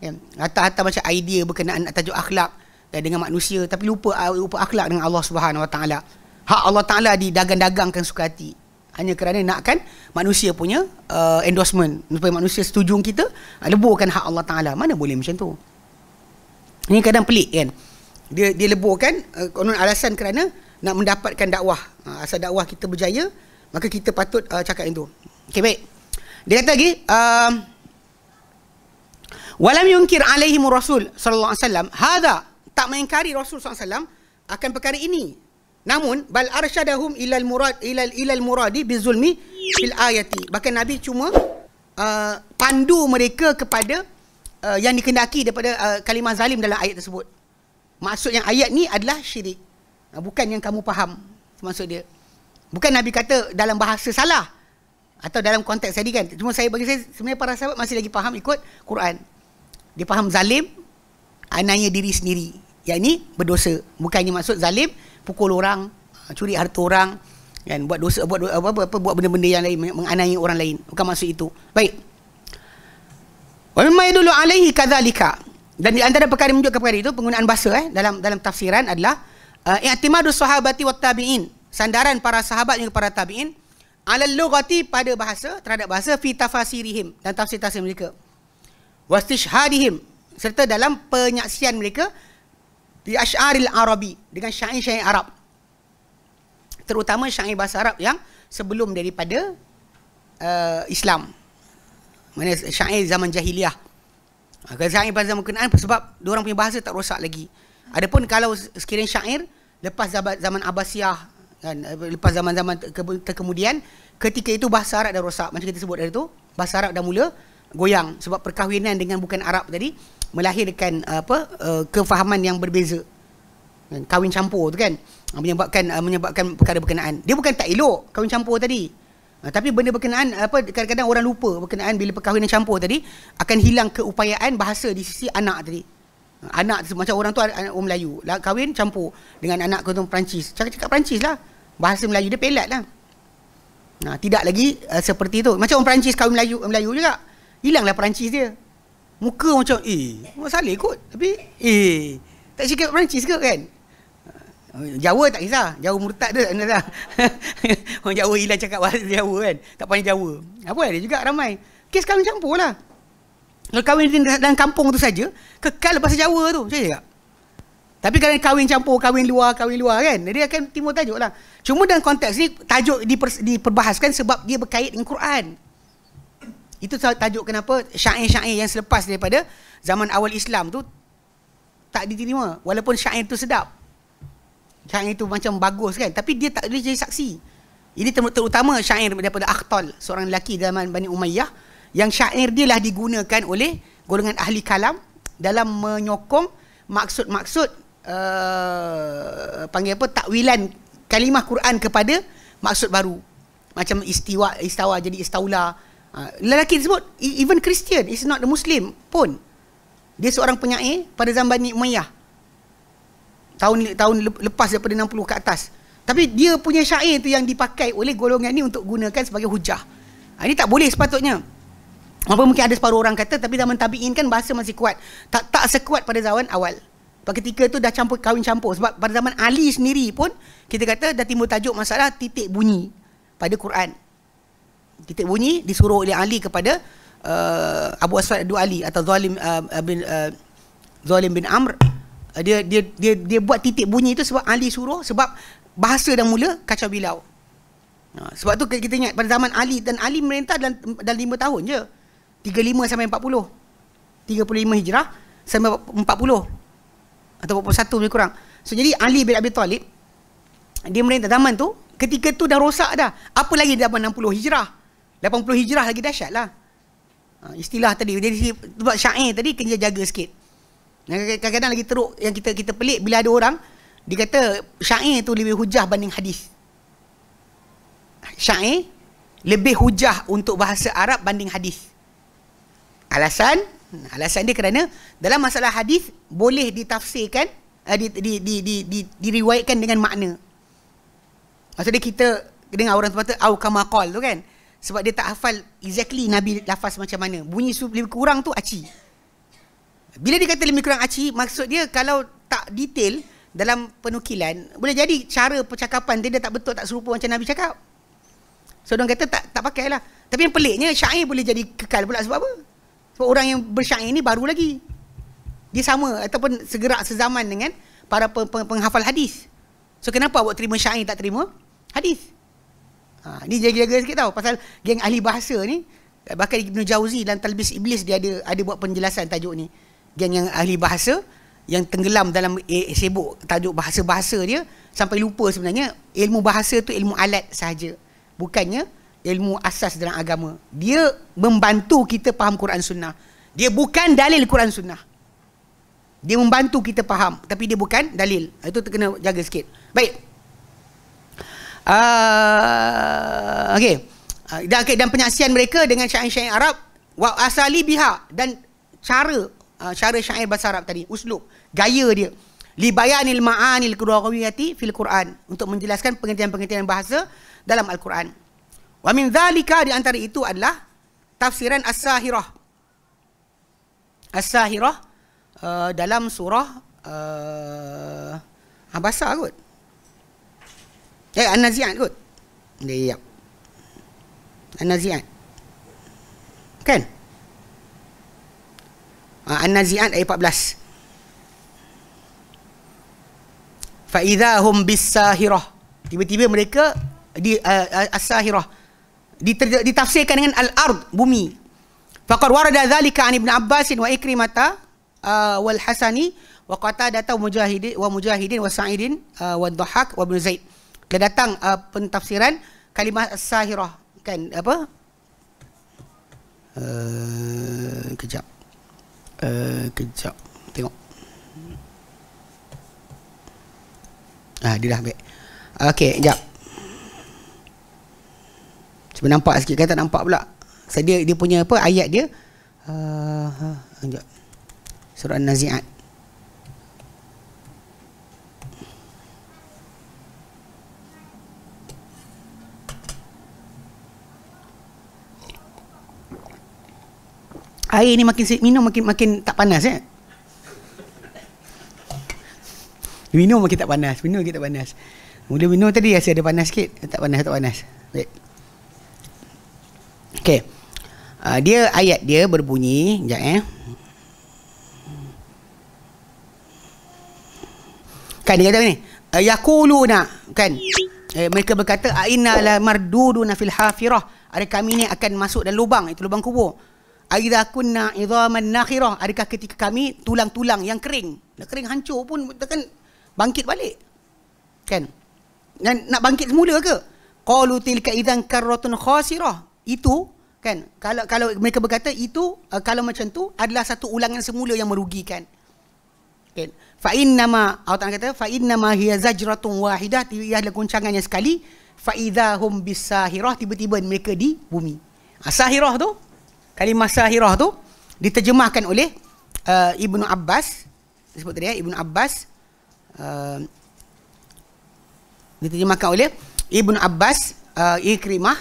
Kan? Atas-atas macam idea berkenaan tajuk akhlak eh, dengan manusia tapi lupa ah, lupa akhlak dengan Allah Subhanahu Wa Taala. Hak Allah Taala didagang-dagangkan suka hati hanya kerana nakkan manusia punya uh, endorsement supaya manusia setuju kita leburkan hak Allah Taala. Mana boleh macam tu? Ini kadang pelik kan dia dia leburkan uh, konon alasan kerana nak mendapatkan dakwah. Uh, asal dakwah kita berjaya, maka kita patut uh, cakap itu. Okey baik. Dia kata lagi, um, walam yungkir alaihim rasul sallallahu alaihi wasallam hada tak mengingkari rasul sallallahu alaihi wasallam akan perkara ini namun bal arsyadahum ilal murad ilal ilal muradi bizulmi fil ayati bahkan nabi cuma uh, pandu mereka kepada uh, yang dikendaki daripada uh, kalimah zalim dalam ayat tersebut maksud yang ayat ni adalah syirik. Ha, bukan yang kamu faham maksud dia. Bukan Nabi kata dalam bahasa salah atau dalam konteks tadi kan. Cuma saya bagi saya sebenarnya para sahabat masih lagi faham ikut Quran. Dia faham zalim anaya diri sendiri. Yang ini berdosa. Bukannya maksud zalim pukul orang, ha, curi harta orang kan buat dosa buat apa apa, apa buat benda-benda yang lain menganiaya orang lain. Bukan maksud itu. Baik. Wa mimma yadullu alaihi kadzalika dan di antara perkara menunjukkan kepada itu penggunaan bahasa eh dalam dalam tafsiran adalah uh, i'timadus sahabati wat tabi'in sandaran para sahabat dan para tabi'in ala lughati pada bahasa terhadap bahasa fi tafasirihim dan tafsir-tafsir mereka wastishhadihim serta dalam penyaksian mereka di asy'aril arabi dengan syair-syair Arab terutama syair bahasa Arab yang sebelum daripada uh, Islam mana syair zaman jahiliah Ah, kalau syair pada zaman Quran sebab dia orang punya bahasa tak rosak lagi. Adapun kalau sekiranya syair lepas zaman, zaman Abbasiyah kan eh, lepas zaman-zaman kemudian ketika itu bahasa Arab dah rosak macam kita sebut tadi tu, bahasa Arab dah mula goyang sebab perkahwinan dengan bukan Arab tadi melahirkan eh, apa eh, kefahaman yang berbeza. Kan kahwin campur tu kan ah, menyebabkan menyebabkan perkara berkenaan. Dia bukan tak elok kahwin campur tadi. Ah, tapi benda berkenaan apa kadang-kadang orang lupa berkenaan bila perkahwinan campur tadi akan hilang keupayaan bahasa di sisi anak tadi. Ah, anak macam orang tu anak orang Melayu, lah, kahwin campur dengan anak keturunan Perancis. Cakap-cakap Perancis lah. Bahasa Melayu dia pelat lah. Nah, tidak lagi uh, seperti itu. Macam orang Perancis kahwin Melayu, Melayu juga. Hilanglah Perancis dia. Muka macam, eh, Muhammad Saleh kot. Tapi, eh, tak cakap Perancis ke kan? Jawa tak kisah. Jawa murtad tu tak kena Orang Jawa hilang cakap bahasa Jawa kan. Tak panggil Jawa. Apa ada juga ramai. Kes kawin campur lah. Kalau kahwin dalam kampung tu saja, kekal bahasa Jawa tu. Macam mana Tapi kalau kawin campur, kawin luar, kawin luar kan. Jadi akan timbul tajuk lah. Cuma dalam konteks ni, tajuk diper, diperbahaskan sebab dia berkait dengan Quran. Itu tajuk kenapa syair-syair yang selepas daripada zaman awal Islam tu tak diterima. Walaupun syair tu sedap. Syair itu macam bagus kan Tapi dia tak boleh jadi saksi Ini terutama syair daripada Akhtal Seorang lelaki dalam Bani Umayyah Yang syair dia lah digunakan oleh Golongan ahli kalam Dalam menyokong maksud-maksud uh, Panggil apa Takwilan kalimah Quran kepada Maksud baru Macam istiwa, istawa jadi istaula uh, Lelaki disebut e, Even Christian is not a Muslim pun Dia seorang penyair pada zaman Bani Umayyah tahun tahun lepas daripada 60 ke atas. Tapi dia punya syair tu yang dipakai oleh golongan ni untuk gunakan sebagai hujah. Ha, ini tak boleh sepatutnya. Walaupun mungkin ada separuh orang kata tapi zaman tabi'in kan bahasa masih kuat. Tak tak sekuat pada zaman awal. Pada ketika tu dah campur kawin campur sebab pada zaman Ali sendiri pun kita kata dah timbul tajuk masalah titik bunyi pada Quran. Titik bunyi disuruh oleh Ali kepada uh, Abu Aswad Ali atau Zalim uh, bin uh, Zalim bin Amr Eh, dia dia dia dia buat titik bunyi itu sebab Ali suruh sebab bahasa dah mula kacau bilau. Ha, sebab tu kita ingat pada zaman Ali dan Ali merintah dalam, dalam 5 tahun je. 35 sampai 40. 35 Hijrah sampai 40 atau 41 lebih kurang. So jadi Ali bin Abi Talib dia merintah zaman tu ketika tu dah rosak dah. Apa lagi zaman 60 Hijrah? 80 Hijrah lagi dahsyat lah. Ha, istilah tadi. Jadi sebab syair tadi kena jaga sikit. Yang kadang-kadang lagi teruk yang kita kita pelik bila ada orang dia kata syair tu lebih hujah banding hadis. Syair lebih hujah untuk bahasa Arab banding hadis. Alasan alasan dia kerana dalam masalah hadis boleh ditafsirkan eh, di, di, di, di, di, diriwayatkan dengan makna. Maksudnya kita dengar orang sebab au kamaqal tu kan. Sebab dia tak hafal exactly Nabi lafaz macam mana. Bunyi lebih kurang tu aci. Bila dia kata lebih kurang aci, maksud dia kalau tak detail dalam penukilan, boleh jadi cara percakapan dia, dia tak betul, tak serupa macam Nabi cakap. So, orang kata tak tak lah. Tapi yang peliknya, syair boleh jadi kekal pula sebab apa? Sebab orang yang bersyair ni baru lagi. Dia sama ataupun segera sezaman dengan para penghafal hadis. So, kenapa awak terima syair tak terima hadis? Ha, ni jaga-jaga sikit tau. Pasal geng ahli bahasa ni, bahkan Ibn Jauzi dalam Talbis Iblis dia ada ada buat penjelasan tajuk ni geng yang ahli bahasa yang tenggelam dalam eh, sibuk tajuk bahasa-bahasa dia sampai lupa sebenarnya ilmu bahasa tu ilmu alat saja bukannya ilmu asas dalam agama dia membantu kita faham Quran Sunnah dia bukan dalil Quran Sunnah dia membantu kita faham tapi dia bukan dalil ah, itu kena jaga sikit baik uh, ah, okay. Ah, dan, okay dan penyaksian mereka dengan syair-syair Arab wa asali biha dan cara Ah, cara syair bahasa Arab tadi, uslub, gaya dia. Li bayanil ma'anil qurawiyati fil Quran untuk menjelaskan pengertian-pengertian bahasa dalam Al-Quran. Wa min dhalika di antara itu adalah tafsiran As-Sahirah. As-Sahirah uh, dalam surah uh, eh, Abasa ah, kot. Eh An-Nazi'at kot. Ya. Yep. An-Nazi'at. Kan? Okay. Ah, An-Nazi'at ayat 14. Fa'idha hum bisahirah. Tiba-tiba mereka di uh, ah, asahirah. Ah, ditafsirkan dengan al-ard, bumi. Faqad warada dhalika an Ibn Abbasin wa ikrimata uh, wal hasani wa qatadata mujahidin wa mujahidin wa sa'idin uh, wa dhahak wa ibn zaid. Dia datang uh, pentafsiran kalimah sahirah. kan apa? Uh, kejap. Eh, kejap tengok. Ah dia dah ambil. Okey, jap. Cuba nampak sikit kan nampak pula. Saya so, dia dia punya apa ayat dia? Ah eh, uh, ha, jap. Surah An-Nazi'at. air ni makin minum makin makin tak panas eh minum makin tak panas minum makin tak panas mula minum tadi rasa ada panas sikit tak panas tak panas baik okey uh, dia ayat dia berbunyi jap eh kan dia kata ni eh, yaquluna kan eh, mereka berkata aina la na fil hafirah ada kami ni akan masuk dalam lubang itu lubang kubur Aida kunna idhaman nakhirah. Adakah ketika kami tulang-tulang yang kering? nak kering hancur pun kita kan bangkit balik. Kan? Dan nak bangkit semula ke? Qalu tilka idhan karratun khasirah. Itu kan kalau kalau mereka berkata itu uh, kalau macam tu adalah satu ulangan semula yang merugikan. Kan? Fa inna ma Allah kata fa inna ma hiya zajratun wahidah ia adalah goncangan yang sekali fa idahum bisahirah tiba-tiba mereka di bumi. Asahirah ah, tu kali masa hirah tu diterjemahkan oleh uh, Ibnu Abbas sebut tadi ya Ibnu Abbas uh, diterjemahkan oleh Ibnu Abbas uh, Ikrimah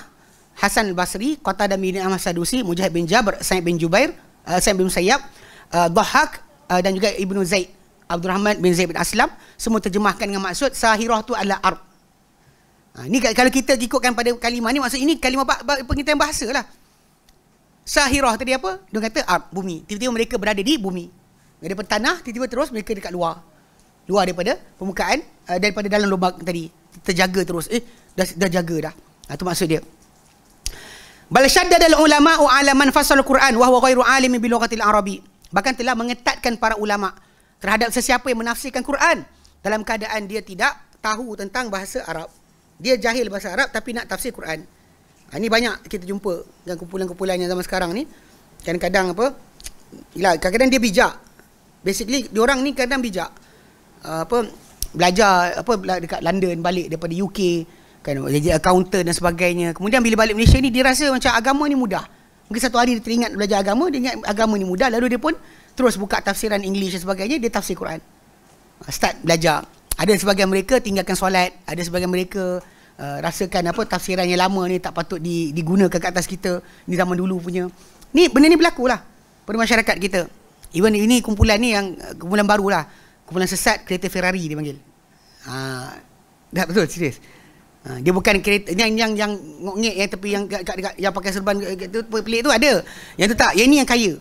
Hasan Basri Kota dan Midin Amasadusi Mujahid bin Jabr Sa'id bin Jubair uh, Sa'id bin Sayyab, uh, Dohak uh, dan juga Ibnu Zaid Abdul Rahman bin Zaid bin Aslam semua terjemahkan dengan maksud sahirah tu adalah ar. Ha, kalau kita ikutkan pada kalimah ni maksud ini kalimah pengertian bahasa lah. Sahirah tadi apa? Dia kata ark, ah, bumi. Tiba-tiba mereka berada di bumi. Daripada tanah, tiba-tiba terus mereka dekat luar. Luar daripada permukaan, uh, daripada dalam lubang tadi. Terjaga terus. Eh, dah, dah jaga dah. Itu ah, maksud dia. Bal syaddad al ulama wa ala man fasal Quran wa huwa ghairu alim bi lughatil arabi. Bahkan telah mengetatkan para ulama terhadap sesiapa yang menafsirkan Quran dalam keadaan dia tidak tahu tentang bahasa Arab. Dia jahil bahasa Arab tapi nak tafsir Quran. Ha, ini banyak kita jumpa dengan kumpulan-kumpulan yang zaman sekarang ni. Kadang-kadang apa? Yalah, kadang-kadang dia bijak. Basically, dia orang ni kadang bijak. Uh, apa? Belajar apa dekat London balik daripada UK kan jadi accountant dan sebagainya. Kemudian bila balik Malaysia ni dia rasa macam agama ni mudah. Mungkin satu hari dia teringat belajar agama, dia ingat agama ni mudah lalu dia pun terus buka tafsiran English dan sebagainya, dia tafsir Quran. Ha, start belajar. Ada sebagian mereka tinggalkan solat, ada sebagian mereka Eh, rasakan apa tafsiran yang lama ni tak patut digunakan ke atas kita ni zaman dulu punya ni benda ni berlaku lah pada masyarakat kita even ini kumpulan ni yang eh, kumpulan baru lah kumpulan sesat kereta Ferrari dia panggil ha, dah betul serius ha, dia bukan kereta yang yang yang ngok-ngek yang tepi yang kat, kat, yang pakai serban eh, tu pelik tu ada yang tu tak yang ni yang kaya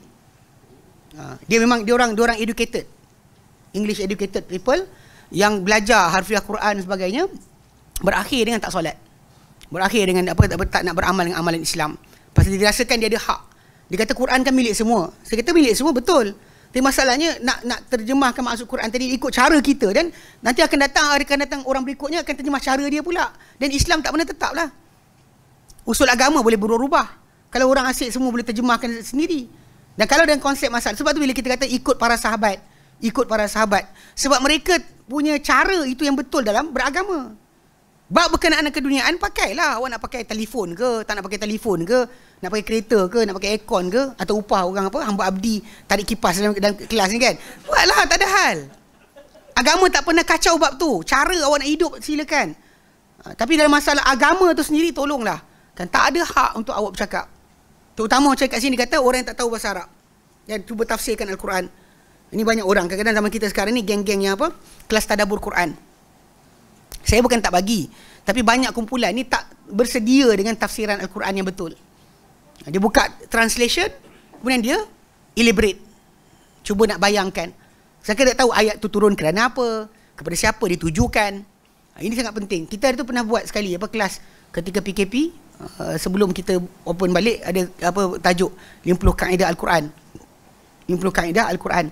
ha, dia memang dia orang dia orang educated English educated people yang belajar harfiah Quran dan sebagainya berakhir dengan tak solat. Berakhir dengan apa, apa tak nak beramal dengan amalan Islam. Pasal dia rasakan dia ada hak. Dia kata Quran kan milik semua. Saya kata milik semua betul. Tapi masalahnya nak nak terjemahkan maksud Quran tadi ikut cara kita dan nanti akan datang hari akan datang orang berikutnya akan terjemah cara dia pula. Dan Islam tak pernah tetap lah. Usul agama boleh berubah. Kalau orang asyik semua boleh terjemahkan sendiri. Dan kalau dengan konsep masalah sebab tu bila kita kata ikut para sahabat, ikut para sahabat sebab mereka punya cara itu yang betul dalam beragama. Bak berkenaan dengan keduniaan pakailah. Awak nak pakai telefon ke, tak nak pakai telefon ke, nak pakai kereta ke, nak pakai aircon ke atau upah orang apa hamba abdi tarik kipas dalam, dalam kelas ni kan. Buatlah tak ada hal. Agama tak pernah kacau bab tu. Cara awak nak hidup silakan. Ha, tapi dalam masalah agama tu sendiri tolonglah. Kan tak ada hak untuk awak bercakap. Terutama macam kat sini kata orang yang tak tahu bahasa Arab. Yang cuba tafsirkan Al-Quran. Ini banyak orang. Kadang-kadang zaman kita sekarang ni geng-geng yang apa? Kelas tadabur Quran. Saya bukan tak bagi Tapi banyak kumpulan ni tak bersedia dengan tafsiran Al-Quran yang betul Dia buka translation Kemudian dia elaborate Cuba nak bayangkan Saya tak tahu ayat tu turun kerana apa Kepada siapa ditujukan ha, Ini sangat penting Kita hari tu pernah buat sekali apa kelas ketika PKP ha, Sebelum kita open balik Ada apa tajuk 50 kaedah Al-Quran 50 kaedah Al-Quran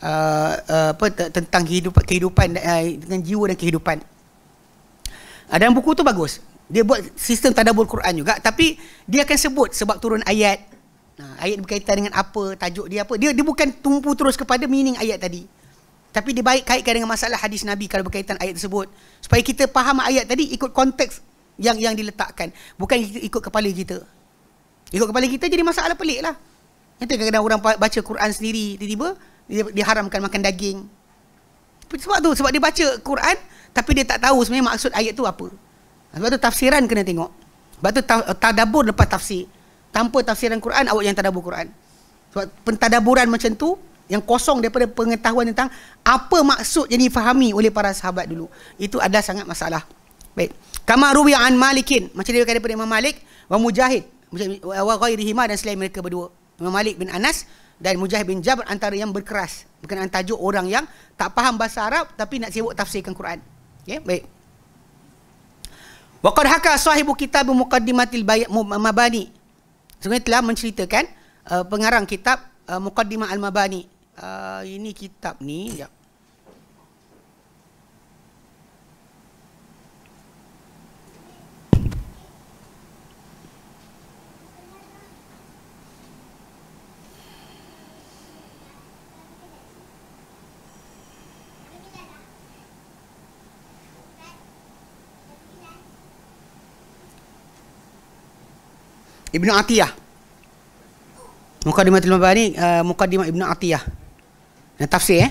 Uh, uh, apa tentang kehidupan, kehidupan uh, dengan jiwa dan kehidupan. Ada yang buku tu bagus. Dia buat sistem tadabbur Quran juga tapi dia akan sebut sebab turun ayat. Ha, ayat berkaitan dengan apa, tajuk dia apa. Dia dia bukan tumpu terus kepada meaning ayat tadi. Tapi dia baik kaitkan dengan masalah hadis Nabi kalau berkaitan ayat tersebut supaya kita faham ayat tadi ikut konteks yang yang diletakkan bukan ikut kepala kita. Ikut kepala kita jadi masalah pelik lah Itu kadang-kadang orang baca Quran sendiri tiba-tiba dia diharamkan makan daging. Sebab tu sebab dia baca Quran tapi dia tak tahu sebenarnya maksud ayat tu apa. Sebab tu tafsiran kena tengok. Sebab tu eh, tadabur lepas tafsir. Tanpa tafsiran Quran, awak yang tadabur Quran. Sebab pentadaburan macam tu, yang kosong daripada pengetahuan tentang apa maksud yang difahami oleh para sahabat dulu. Itu ada sangat masalah. Baik. Kama ruwi an malikin. Macam dia daripada Imam Malik, wa mujahid. Wa ghairihima dan selain mereka berdua. Imam Malik bin Anas dan Mujahid bin Jabr antara yang berkeras. Berkenaan tajuk orang yang tak faham bahasa Arab tapi nak sibuk tafsirkan Quran. Okey, ya, baik. Waqad haka sahibu kitab muqaddimatil bayat mabani. Sebenarnya telah menceritakan uh, pengarang kitab uh, Muqaddimah al-Mabani. Uh, ini kitab ni, jap. Ibnu Atiyah. Mukadimah Tilmabah ni uh, Mukadimah Ibnu Atiyah. Dan tafsir eh.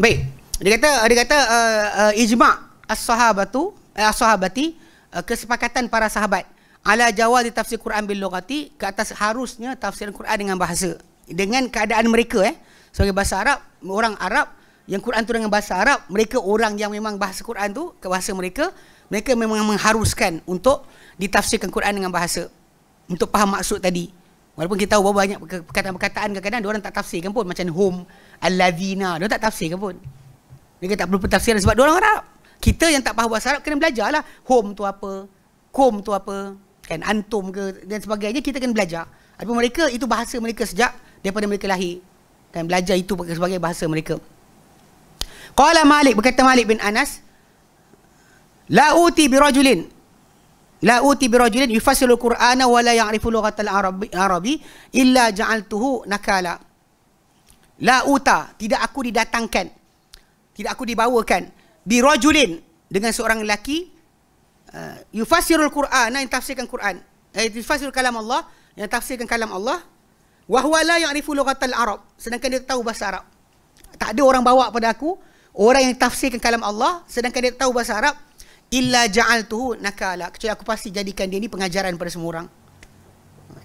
Baik. Dia kata dia kata uh, uh, ijma' as-sahabatu eh, as-sahabati uh, kesepakatan para sahabat ala jawaz tafsir Quran bil lughati ke atas harusnya tafsir Quran dengan bahasa dengan keadaan mereka eh sebagai bahasa Arab orang Arab yang Quran tu dengan bahasa Arab mereka orang yang memang bahasa Quran tu ke bahasa mereka mereka memang mengharuskan untuk ditafsirkan Quran dengan bahasa untuk faham maksud tadi. Walaupun kita tahu banyak perkataan-perkataan kadang-kadang orang tak tafsirkan pun macam hum allazina. Dia tak tafsirkan pun. Mereka tak perlu pentafsiran sebab orang Arab. Kita yang tak faham bahasa Arab kena belajarlah. Hum tu apa? Kum tu apa? Kan antum ke dan sebagainya kita kena belajar. Adapun mereka itu bahasa mereka sejak daripada mereka lahir. Kan belajar itu sebagai bahasa mereka. Qala Malik berkata Malik bin Anas la uti bi la uti bi rajulin yufassilu qur'ana wa la ya'rifu lughatal arabi, arabi illa ja'altuhu nakala la uta tidak aku didatangkan tidak aku dibawakan bi rajulin dengan seorang lelaki uh, yufassiru al-qur'ana yang tafsirkan Quran eh, yufassiru kalam Allah yang tafsirkan kalam Allah wa huwa la ya'rifu lughatal arab sedangkan dia tahu bahasa Arab tak ada orang bawa pada aku orang yang tafsirkan kalam Allah sedangkan dia tahu bahasa Arab illa ja'altuhu nakala kecuali aku pasti jadikan dia ni pengajaran pada semua orang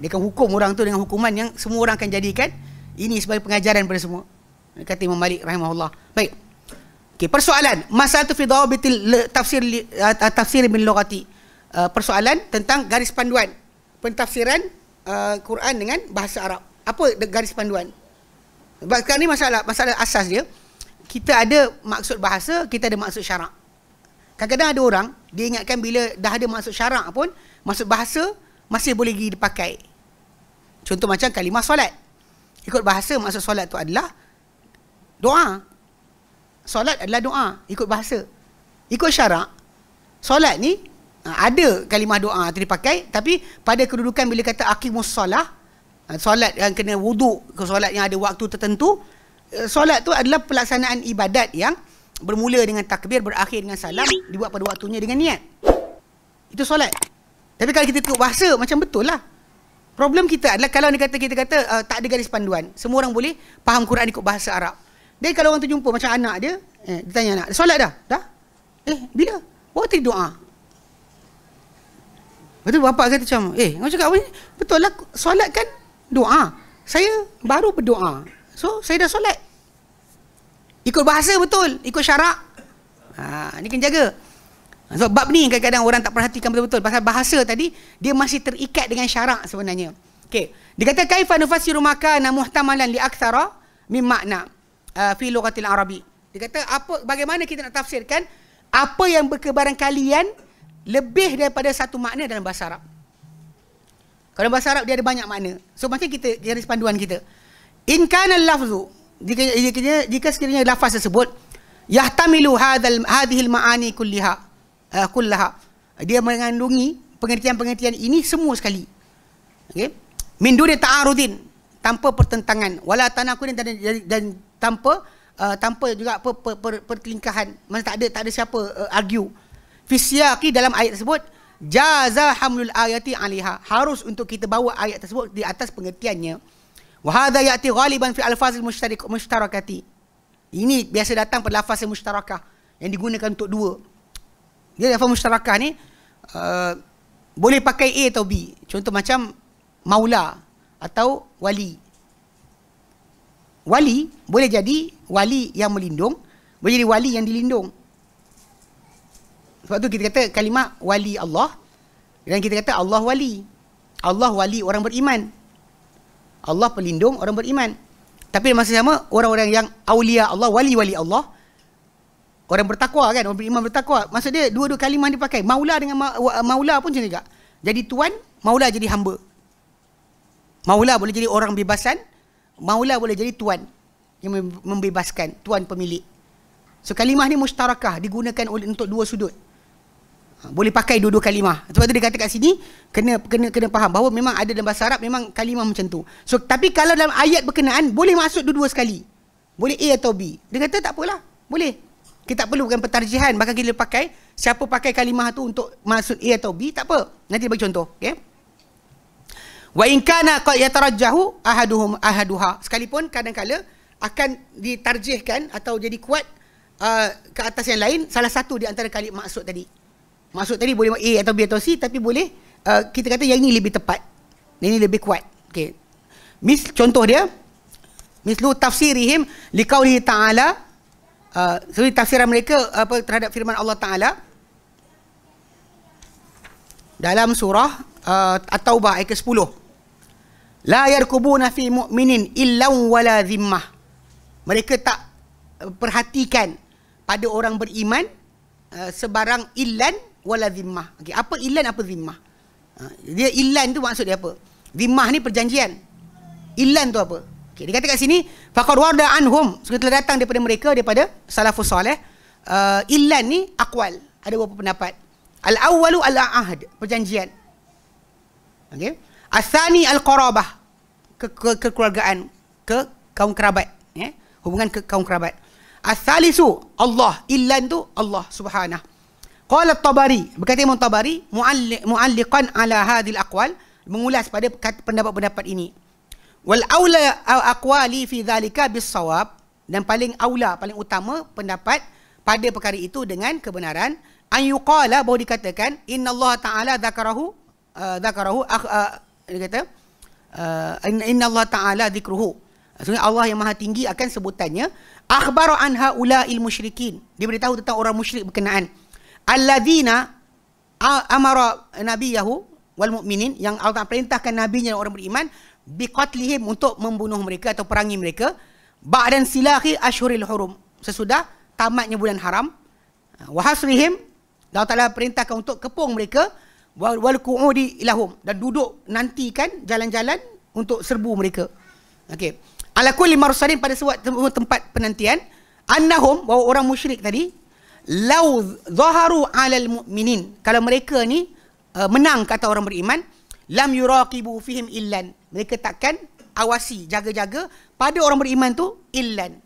dia akan hukum orang tu dengan hukuman yang semua orang akan jadikan ini sebagai pengajaran pada semua kata Imam Malik rahimahullah baik okey persoalan masalah tu fi dawabitil tafsir uh, tafsir min lughati uh, persoalan tentang garis panduan pentafsiran uh, Quran dengan bahasa Arab apa garis panduan sekarang ni masalah masalah asas dia kita ada maksud bahasa kita ada maksud syarak Kadang-kadang ada orang Dia ingatkan bila dah ada masuk syarak pun masuk bahasa Masih boleh pergi dipakai Contoh macam kalimah solat Ikut bahasa masuk solat tu adalah Doa Solat adalah doa Ikut bahasa Ikut syarak Solat ni ha, Ada kalimah doa tu dipakai Tapi pada kedudukan bila kata Akimus solah ha, Solat yang kena wuduk ke Solat yang ada waktu tertentu eh, Solat tu adalah pelaksanaan ibadat yang bermula dengan takbir, berakhir dengan salam, dibuat pada waktunya dengan niat. Itu solat. Tapi kalau kita tengok bahasa, macam betul lah. Problem kita adalah kalau dia kata, kita kata uh, tak ada garis panduan. Semua orang boleh faham Quran ikut bahasa Arab. Jadi kalau orang jumpa macam anak dia, eh, dia tanya anak, solat dah? Dah? Eh, bila? Bawa tadi doa. Lepas tu bapak kata macam, eh, kau cakap apa ni? Betul lah, solat kan doa. Saya baru berdoa. So, saya dah solat. Ikut bahasa betul, ikut syarak. Ha, ini kena jaga. Ha, sebab bab ni kadang-kadang orang tak perhatikan betul-betul. Pasal bahasa tadi, dia masih terikat dengan syarak sebenarnya. Okay. Dia kata, Kaifa nufasi rumakana muhtamalan li aksara min makna uh, fi lughatil arabi. Dia kata, apa, bagaimana kita nak tafsirkan apa yang berkebaran kalian lebih daripada satu makna dalam bahasa Arab. Kalau bahasa Arab dia ada banyak makna. So macam kita jadi panduan kita. In kana lafzu jika jika jika sekiranya lafaz tersebut yahtamilu hadzal hadhil maani kulliha uh, kullaha dia mengandungi pengertian-pengertian ini semua sekali okey min duri ta'arudin tanpa pertentangan wala tanakudin dan, dan, dan tanpa uh, tanpa juga apa per, per, pertelingkahan mana tak ada tak ada siapa uh, argue fi dalam ayat tersebut jaza hamlul ayati 'alaiha harus untuk kita bawa ayat tersebut di atas pengertiannya Wa hadha ya'ti ghaliban fi alfazil mushtarik mushtarakati. Ini biasa datang pada lafaz mushtarakah yang digunakan untuk dua. Dia lafaz mushtarakah ni uh, boleh pakai A atau B. Contoh macam maula atau wali. Wali boleh jadi wali yang melindung, boleh jadi wali yang dilindung. Sebab tu kita kata kalimah wali Allah dan kita kata Allah wali. Allah wali orang beriman. Allah pelindung orang beriman. Tapi masa sama orang-orang yang aulia Allah, wali-wali Allah Orang bertakwa kan, orang beriman bertakwa. Maksud dia dua-dua kalimah dia pakai. Maula dengan ma- maula pun macam juga. Jadi tuan, maula jadi hamba. Maula boleh jadi orang bebasan, maula boleh jadi tuan yang membebaskan, tuan pemilik. So kalimah ni mustarakah digunakan untuk dua sudut boleh pakai dua-dua kalimah. Sebab tu dia kata kat sini kena kena kena faham bahawa memang ada dalam bahasa Arab memang kalimah macam tu. So tapi kalau dalam ayat berkenaan boleh masuk dua-dua sekali. Boleh A atau B. Dia kata tak apalah. Boleh. Kita tak perlukan pentarjihan bahkan kita pakai siapa pakai kalimah tu untuk masuk A atau B tak apa. Nanti dia bagi contoh, okey. Wa in kana qad yatarajjahu ahaduhum ahaduha. Sekalipun kadang-kala akan ditarjihkan atau jadi kuat uh, ke atas yang lain salah satu di antara kalimah maksud tadi. Maksud tadi boleh A atau B atau C tapi boleh uh, kita kata yang ini lebih tepat. Yang ini lebih kuat. Okey. Mis contoh dia mislu tafsirihim liqauli ta'ala uh, so tafsiran mereka apa terhadap firman Allah Taala dalam surah uh, At-Taubah ayat 10. La yarkubuna fi mu'minin illa wala dhimmah. Mereka tak perhatikan pada orang beriman uh, sebarang illan wala zimmah. Okay, apa ilan apa zimmah? Ha, dia ilan tu maksud dia apa? Zimmah ni perjanjian. Ilan tu apa? Okey, dia kata kat sini faqad warda anhum. Sudah telah datang daripada mereka daripada salafus soleh. Uh, ilan ni akwal. Ada beberapa pendapat. Al awwalu al ahd, perjanjian. Okey. Asani al qarabah, ke kekeluargaan, ke, ke kaum kerabat, ya. Hubungan ke kaum kerabat. Asalisu Allah, ilan tu Allah Subhanahu Qala Tabari berkata Imam Tabari mu'alliqan ala hadhil aqwal mengulas pada pendapat-pendapat ini. Wal aula aqwali fi dhalika bis sawab dan paling aula paling utama pendapat pada perkara itu dengan kebenaran an yuqala bahawa dikatakan inna Allah taala zakarahu uh, zakarahu uh, uh, dia kata uh, inna, inna Allah taala zikruhu Sebenarnya Allah yang maha tinggi akan sebutannya Akhbaru anha ula'il musyrikin Dia beritahu tentang orang musyrik berkenaan alladzina amara nabiyahu wal mu'minin yang Allah Ta'ala perintahkan nabinya dan orang beriman biqatlihim untuk membunuh mereka atau perangi mereka ba'dan silahi ashuril hurum sesudah tamatnya bulan haram wa hasrihim Allah Ta'ala perintahkan untuk kepung mereka wal ku'udi ilahum dan duduk nantikan jalan-jalan untuk serbu mereka okey ala lima marsalin pada sebuah tempat penantian annahum bawa orang musyrik tadi Lau zaharu alal mu'minin kalau mereka ni uh, menang kata orang beriman lam yuraqibu fihim illan mereka takkan awasi jaga-jaga pada orang beriman tu illan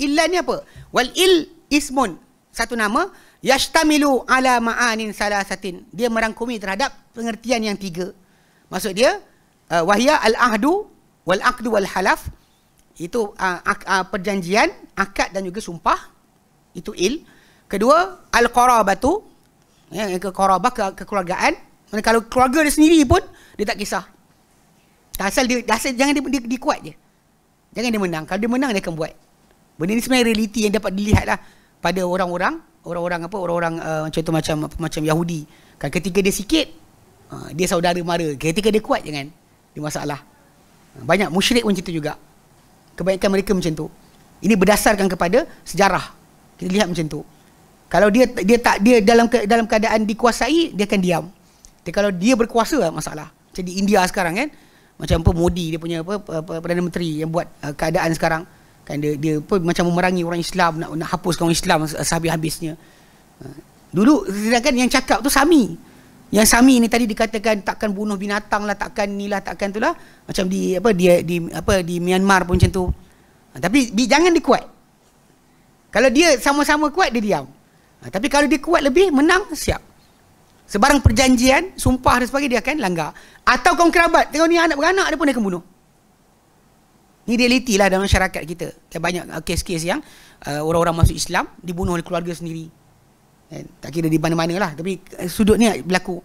illan ni apa wal il ismun satu nama yashtamilu ala ma'anin salasatin dia merangkumi terhadap pengertian yang tiga maksud dia uh, wahya al ahdu wal aqdu wal halaf itu uh, uh, perjanjian akad dan juga sumpah itu il Kedua, Al-Qarabah tu, ya, ke Qarabah, ke kekeluargaan. Mana kalau keluarga dia sendiri pun, dia tak kisah. Asal dia, asal jangan dia, dia, dia kuat je. Jangan dia menang. Kalau dia menang, dia akan buat. Benda ni sebenarnya realiti yang dapat dilihat lah pada orang-orang, orang-orang apa, orang-orang uh, macam tu macam, macam Yahudi. Kan ketika dia sikit, uh, dia saudara mara. Ketika dia kuat jangan, dia masalah. Uh, banyak musyrik macam tu juga. Kebanyakan mereka macam tu. Ini berdasarkan kepada sejarah. Kita lihat macam tu. Kalau dia dia tak dia dalam ke, dalam keadaan dikuasai, dia akan diam. Tapi kalau dia berkuasa ah, masalah. Macam di India sekarang kan. Macam apa Modi dia punya apa, Perdana Menteri yang buat uh, keadaan sekarang kan dia dia pun macam memerangi orang Islam nak nak hapuskan orang Islam sehabis habisnya. Ah, dulu sedangkan yang cakap tu Sami. Yang Sami ni tadi dikatakan takkan bunuh binatang lah, takkan nilah, takkan itulah. Macam di apa dia di apa di Myanmar pun macam tu. Tapi jangan dikuat. Kalau dia sama-sama kuat dia diam. Ha, tapi kalau dia kuat lebih, menang, siap. Sebarang perjanjian, sumpah dan sebagainya, dia akan langgar. Atau kaum kerabat, tengok ni anak beranak dia pun dia akan bunuh. Ini realiti lah dalam masyarakat kita. ada Banyak ah, kes-kes yang uh, orang-orang masuk Islam, dibunuh oleh keluarga sendiri. And, eh, tak kira di mana-mana lah, tapi eh, sudut ni berlaku.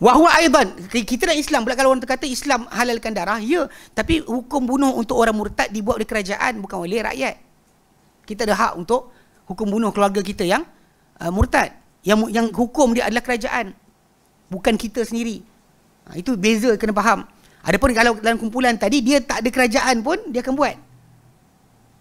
Wahua aiban, kita dah Islam pula kalau orang terkata Islam halalkan darah, ya. Tapi hukum bunuh untuk orang murtad dibuat oleh kerajaan, bukan oleh rakyat. Kita ada hak untuk hukum bunuh keluarga kita yang uh, murtad yang yang hukum dia adalah kerajaan bukan kita sendiri ha, itu beza kena faham adapun kalau dalam kumpulan tadi dia tak ada kerajaan pun dia akan buat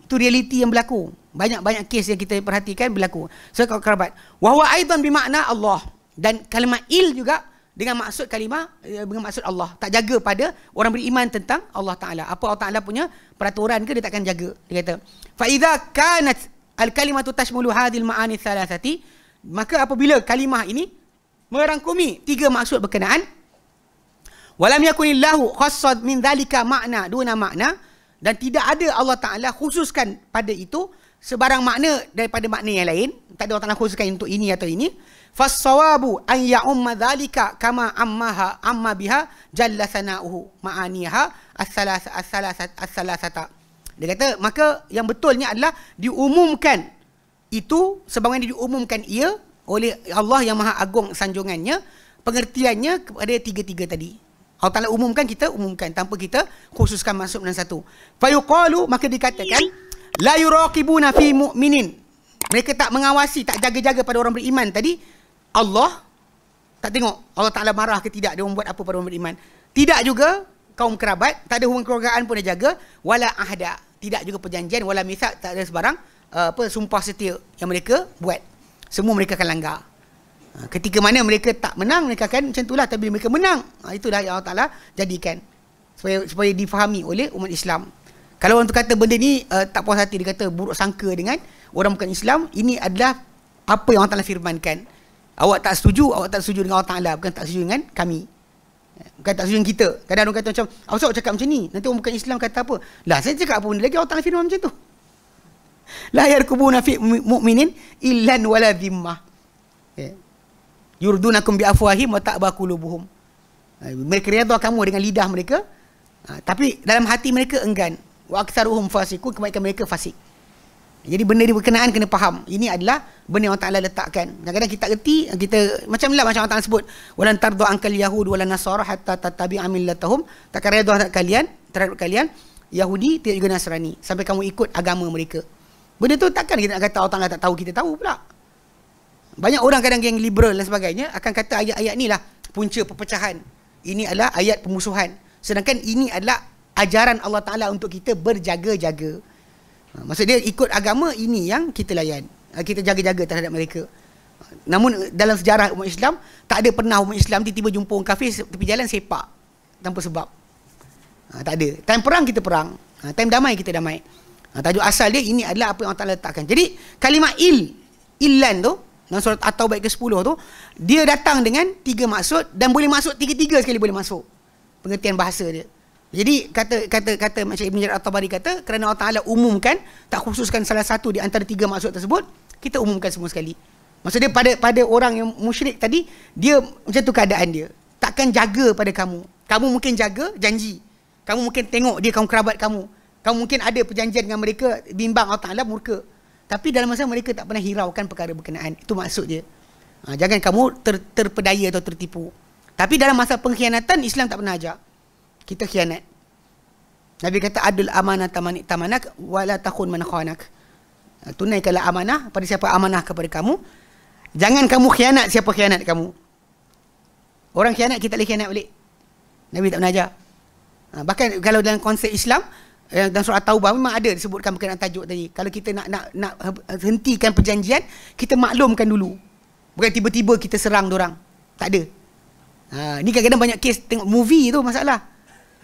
itu realiti yang berlaku banyak-banyak kes yang kita perhatikan berlaku so kalau kerabat wa huwa aidan bimakna Allah dan kalimah il juga dengan maksud kalimah eh, dengan maksud Allah tak jaga pada orang beriman tentang Allah Taala apa Allah Taala punya peraturan ke dia takkan jaga dia kata fa iza kanat Al-kalimatu tashmulu hadil ma'ani thalathati. Maka apabila kalimah ini merangkumi tiga maksud berkenaan. Walam yakunillahu khassad min dhalika makna duna makna. Dan tidak ada Allah Ta'ala khususkan pada itu sebarang makna daripada makna yang lain. Tak ada Allah Ta'ala khususkan untuk ini atau ini. Fassawabu an ya'umma dhalika kama ammaha amma biha jalla sana'uhu ma'aniha as-salasata. As-salasata. As-salasata. Dia kata, maka yang betulnya adalah diumumkan itu sebagaimana diumumkan ia oleh Allah yang maha agung sanjungannya, pengertiannya kepada tiga-tiga tadi. Allah Ta'ala umumkan, kita umumkan tanpa kita khususkan masuk dalam satu. Fayuqalu, maka dikatakan, La yuraqibuna fi mu'minin. Mereka tak mengawasi, tak jaga-jaga pada orang beriman tadi. Allah tak tengok Allah Ta'ala marah ke tidak dia membuat apa pada orang beriman. Tidak juga kaum kerabat, tak ada hubungan keluargaan pun dia jaga. Wala ahda tidak juga perjanjian wala misak tak ada sebarang uh, apa sumpah setia yang mereka buat semua mereka akan langgar uh, ketika mana mereka tak menang mereka akan macam itulah tapi mereka menang uh, itulah yang Allah Taala jadikan supaya supaya difahami oleh umat Islam kalau orang tu kata benda ni uh, tak puas hati dia kata buruk sangka dengan orang bukan Islam ini adalah apa yang Allah Taala firmankan awak tak setuju awak tak setuju dengan Allah Taala bukan tak setuju dengan kami Bukan tak sesuai kita. Kadang orang kata macam, awak ah, sebab cakap macam ni? Nanti orang bukan Islam kata apa? Lah, saya cakap apa benda lagi orang tak firman macam tu. La yarkubu nafiq mu'minin illan wala zimmah. Okay. Ya. Yurdunakum bi'afuahim wa ta'bakulubuhum. Ha, mereka redha kamu dengan lidah mereka. Ha, tapi dalam hati mereka enggan. Wa aksaruhum fasikun. Kebaikan mereka fasik. Jadi benda ni berkenaan kena faham. Ini adalah benda yang Allah Ta'ala letakkan. Kadang-kadang kita reti, kita macam lah macam Allah Ta'ala sebut. Walan tardu angkal Yahud walan Nasara hatta tatabi'a millatahum. Takkan redha nak kalian, terhadap kalian. Yahudi tidak juga Nasrani. Sampai kamu ikut agama mereka. Benda tu takkan kita nak kata Allah Ta'ala tak tahu, kita tahu pula. Banyak orang kadang yang liberal dan sebagainya akan kata ayat-ayat ni lah punca perpecahan. Ini adalah ayat pemusuhan. Sedangkan ini adalah ajaran Allah Ta'ala untuk kita berjaga-jaga. Ha, maksud dia ikut agama ini yang kita layan. Ha, kita jaga-jaga terhadap mereka. Namun eh, dalam sejarah umat Islam, tak ada pernah umat Islam tiba-tiba jumpa orang kafir tepi jalan sepak. Tanpa sebab. Ha, tak ada. Time perang kita perang. Time damai kita damai. Tajuk asal dia ini adalah apa yang Allah Ta'ala letakkan. Jadi kalimat il, ilan tu, dalam surat atau baik ke-10 tu, dia datang dengan tiga maksud dan boleh masuk tiga-tiga sekali boleh masuk. Pengertian bahasa dia. Jadi kata kata kata macam Ibn Jarir At-Tabari kata kerana Allah Taala umumkan tak khususkan salah satu di antara tiga maksud tersebut, kita umumkan semua sekali. maksudnya pada pada orang yang musyrik tadi dia macam tu keadaan dia. Takkan jaga pada kamu. Kamu mungkin jaga janji. Kamu mungkin tengok dia kaum kerabat kamu. Kamu mungkin ada perjanjian dengan mereka bimbang Allah Taala murka. Tapi dalam masa mereka tak pernah hiraukan perkara berkenaan. Itu maksud dia. Ha, jangan kamu ter, terpedaya atau tertipu. Tapi dalam masa pengkhianatan Islam tak pernah ajar kita khianat. Nabi kata adul amanah tamanik tamanak wala takhun man khanak. Ha, tunaikanlah amanah pada siapa amanah kepada kamu. Jangan kamu khianat siapa khianat kamu. Orang khianat kita boleh khianat balik. Nabi tak pernah ajar. Ha, bahkan kalau dalam konsep Islam yang eh, dalam surah Taubah memang ada disebutkan berkenaan tajuk tadi. Kalau kita nak nak nak hentikan perjanjian, kita maklumkan dulu. Bukan tiba-tiba kita serang orang. Tak ada. Ha, ni kadang-kadang banyak kes tengok movie tu masalah.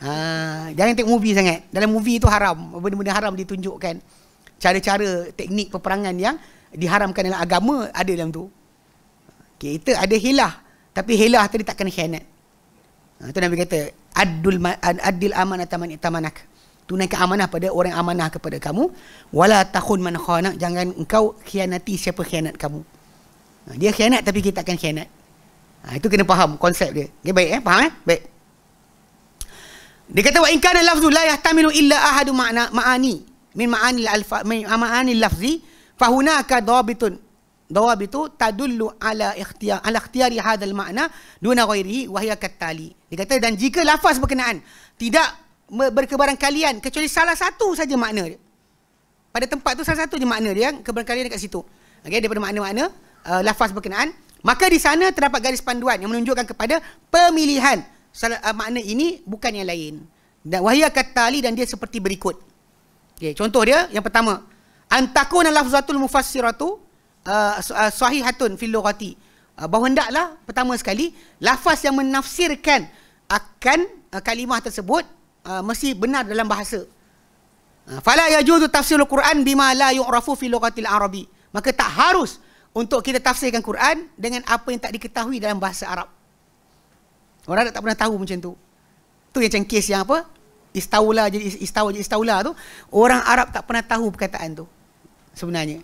Ha, jangan tengok movie sangat. Dalam movie tu haram. Benda-benda haram ditunjukkan. Cara-cara teknik peperangan yang diharamkan dalam agama ada dalam tu. Okay, kita ada hilah. Tapi hilah tadi takkan khianat. Ha, tu Nabi kata, Adul adil amanah taman tamanak. Tunaikan amanah pada orang yang amanah kepada kamu. Wala takhun man khana. Jangan engkau khianati siapa khianat kamu. Ha, dia khianat tapi kita takkan khianat. Ha, itu kena faham konsep dia. Okay, baik eh? Faham eh? Baik. Dia kata wa in kana lafzu la yahtamilu illa ahadu ma'na ma'ani min ma'ani al-alfa min ma'ani lafzi fa hunaka dhabitun dhabitu tadullu ala ikhtiyar ala ikhtiyari hadzal ma'na duna ghairihi wa hiya kattali. Dia kata dan jika lafaz berkenaan tidak berkebarang kalian kecuali salah satu saja makna dia. Pada tempat tu salah satu je makna dia yang keberkalian kalian dekat situ. Okey daripada makna-makna uh, lafaz berkenaan maka di sana terdapat garis panduan yang menunjukkan kepada pemilihan salah, uh, makna ini bukan yang lain. Dan wahya kata li dan dia seperti berikut. Okay, contoh dia yang pertama antakuna lafzatul mufassiratu uh, sahihatun fil lughati. Uh, bahawa hendaklah pertama sekali lafaz yang menafsirkan akan uh, kalimah tersebut uh, mesti benar dalam bahasa. Fala yajuzu tafsirul Quran bima la yu'rafu fi lughatil Arabi. Maka tak harus untuk kita tafsirkan Quran dengan apa yang tak diketahui dalam bahasa Arab. Orang tak pernah tahu macam tu. Tu yang macam kes yang apa? Istaula jadi istaula je, istaula tu. Orang Arab tak pernah tahu perkataan tu. Sebenarnya.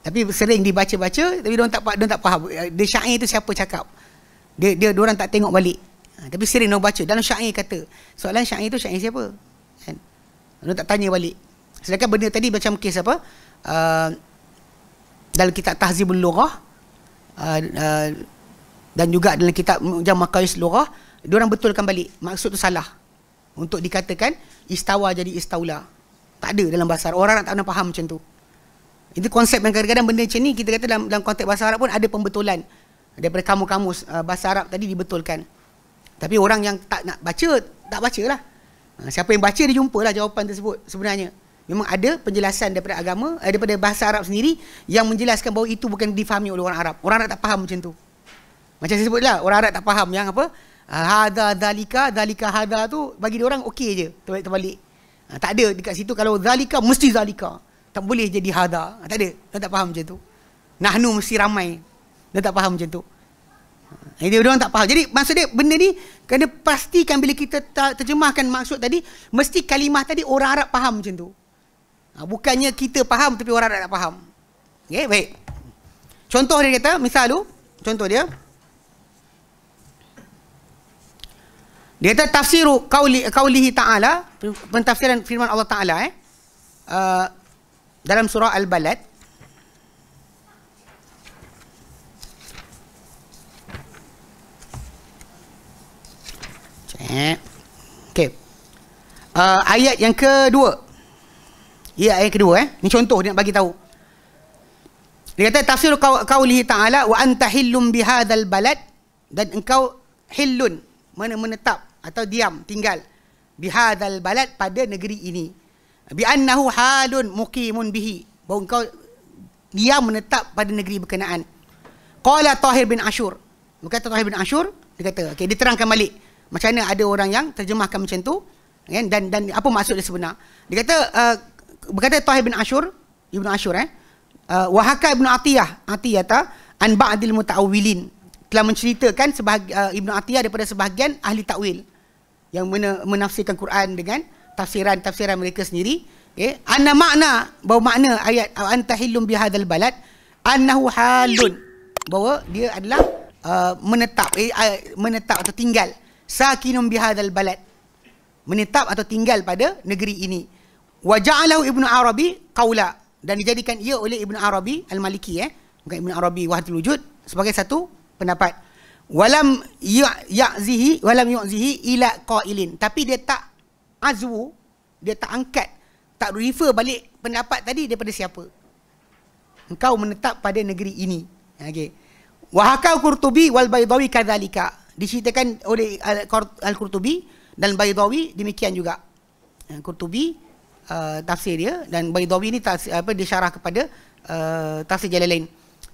Tapi sering dibaca-baca, tapi dia tak, tak faham. Eh, dia syair tu siapa cakap. Dia, dia, orang tak tengok balik. Ha, tapi sering orang baca. Dalam syair kata. Soalan syair tu syair siapa? Kan? Mereka tak tanya balik. Sedangkan benda tadi macam kes apa? Uh, dalam kitab Tahzibul Lurah, uh, ah, uh, ah, dan juga dalam kitab Mujam Makayus Lurah diorang betulkan balik maksud tu salah untuk dikatakan istawa jadi istaula tak ada dalam bahasa Arab. orang nak tak pernah faham macam tu itu konsep yang kadang-kadang benda macam ni kita kata dalam, dalam konteks bahasa Arab pun ada pembetulan daripada kamus-kamus uh, bahasa Arab tadi dibetulkan tapi orang yang tak nak baca tak baca bacalah ha, siapa yang baca dia jumpalah jawapan tersebut sebenarnya memang ada penjelasan daripada agama eh, daripada bahasa Arab sendiri yang menjelaskan bahawa itu bukan difahami oleh orang Arab orang Arab tak faham macam tu macam saya sebutlah orang Arab tak faham yang apa hada dalika dalika hada tu bagi dia orang okey je terbalik terbalik. Ha, tak ada dekat situ kalau zalika mesti zalika. Tak boleh jadi hada. Ha, tak ada. Dia tak faham macam tu. Nahnu mesti ramai. Dia tak faham macam tu. Ha, dia orang tak faham. Jadi maksud dia benda ni kena pastikan bila kita terjemahkan maksud tadi mesti kalimah tadi orang Arab faham macam tu. Ha, bukannya kita faham tapi orang Arab tak faham. Okey, baik. Contoh dia kata, misal tu, contoh dia, Dia kata tafsir kauli kaulihi ta'ala hmm. pentafsiran firman Allah Ta'ala eh uh, dalam surah Al-Balad Okay. Uh, ayat yang kedua. Ya, yeah, ayat kedua eh. Ini contoh dia nak bagi tahu. Dia kata tafsir kau ta'ala wa anta hillum bihadzal balad dan engkau hillun menetap atau diam tinggal bihadal balad pada negeri ini bi annahu halun muqimun bihi bahawa engkau diam menetap pada negeri berkenaan qala tahir bin ashur berkata tahir bin ashur dia kata okey dia terangkan balik macam mana ada orang yang terjemahkan macam tu kan dan dan apa maksud dia sebenar dia kata uh, berkata tahir bin ashur ibnu ashur eh uh, eh, wahaka ibnu atiyah atiyah ta an ba'dil mutaawwilin telah menceritakan sebahagi, uh, ibnu Atiyah daripada sebahagian ahli takwil yang mena, menafsirkan Quran dengan tafsiran-tafsiran mereka sendiri. Okay. Eh, anna makna bahawa makna ayat antahilum bihadal balad annahu halun bahawa dia adalah uh, menetap eh, uh, menetap atau tinggal sakinum bihadal balad menetap atau tinggal pada negeri ini wa ja'alahu ibnu arabi qaula dan dijadikan ia oleh ibnu arabi al-maliki eh bukan ibnu arabi wahdul wujud sebagai satu pendapat walam ya, ya'zihi walam yu'zihi ila qailin tapi dia tak azwu dia tak angkat tak refer balik pendapat tadi daripada siapa engkau menetap pada negeri ini okey wahakal qurtubi wal baydawi kadzalika diceritakan oleh al qurtubi dan baydawi demikian juga eh, qurtubi uh, tafsir dia dan baydawi ni tafsir, apa dia kepada uh, tafsir jalan lain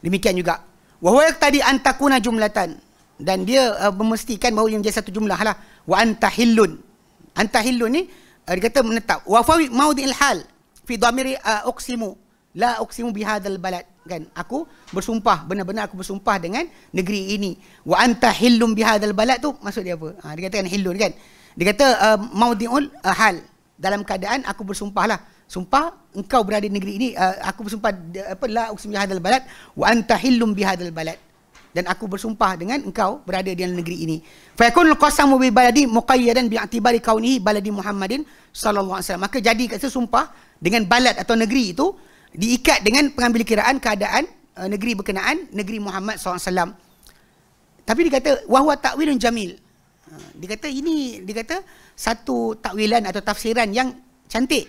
demikian juga wa huwa yaqtadi an takuna jumlatan dan dia uh, memastikan bahawa ia menjadi satu jumlah lah wa anta hillun anta hillun ni uh, dia kata menetap wa fa maudil hal fi dhamiri uh, uqsimu la uqsimu bihadal balad kan aku bersumpah benar-benar aku bersumpah dengan negeri ini wa anta hillun bihadal balad tu maksud dia apa ha, dia kata kan hillun kan dia kata uh, maudiul uh, hal dalam keadaan aku bersumpahlah lah sumpah engkau berada di negeri ini uh, aku bersumpah apa la uqsimu hadal balad wa anta hillum bihadzal balad dan aku bersumpah dengan engkau berada di dalam negeri ini fa yakunul qasamu bi baladi muqayyadan bi i'tibari kaunihi baladi muhammadin sallallahu alaihi wasallam maka jadi kat situ sumpah dengan balad atau negeri itu diikat dengan pengambil kiraan keadaan uh, negeri berkenaan negeri Muhammad SAW. Tapi dikata wahwa takwilun jamil. Uh, dikata ini dikata satu takwilan atau tafsiran yang cantik.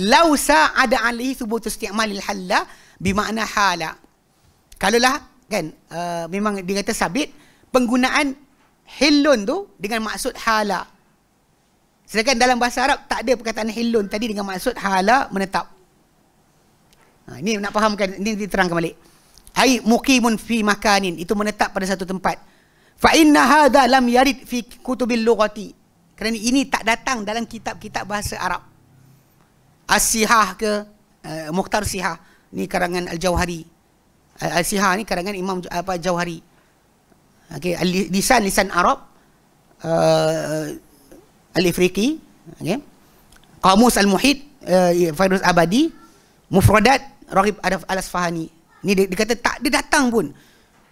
Lau sa'ada alihi subutu malil halla bimakna hala. Kalaulah kan uh, memang dia kata sabit penggunaan hilun tu dengan maksud hala. Sedangkan dalam bahasa Arab tak ada perkataan hilun tadi dengan maksud hala menetap. Ha, ini nak fahamkan, ini diterangkan balik. Ai muqimun fi makanin itu menetap pada satu tempat. Fa inna hadha lam yarid fi kutubil lughati. Kerana ini tak datang dalam kitab-kitab bahasa Arab. Asihah ke uh, Mukhtar Sihah ni karangan Al-Jauhari. Eh, Al-Sihah ni karangan Imam apa Jawhari. Okey, lisan lisan Arab uh, eh, Al-Afriqi, okey. Kamus Al-Muhit uh, Fairuz Abadi Mufradat Rahib Al-Asfahani. Ni dia, dia kata tak dia datang pun.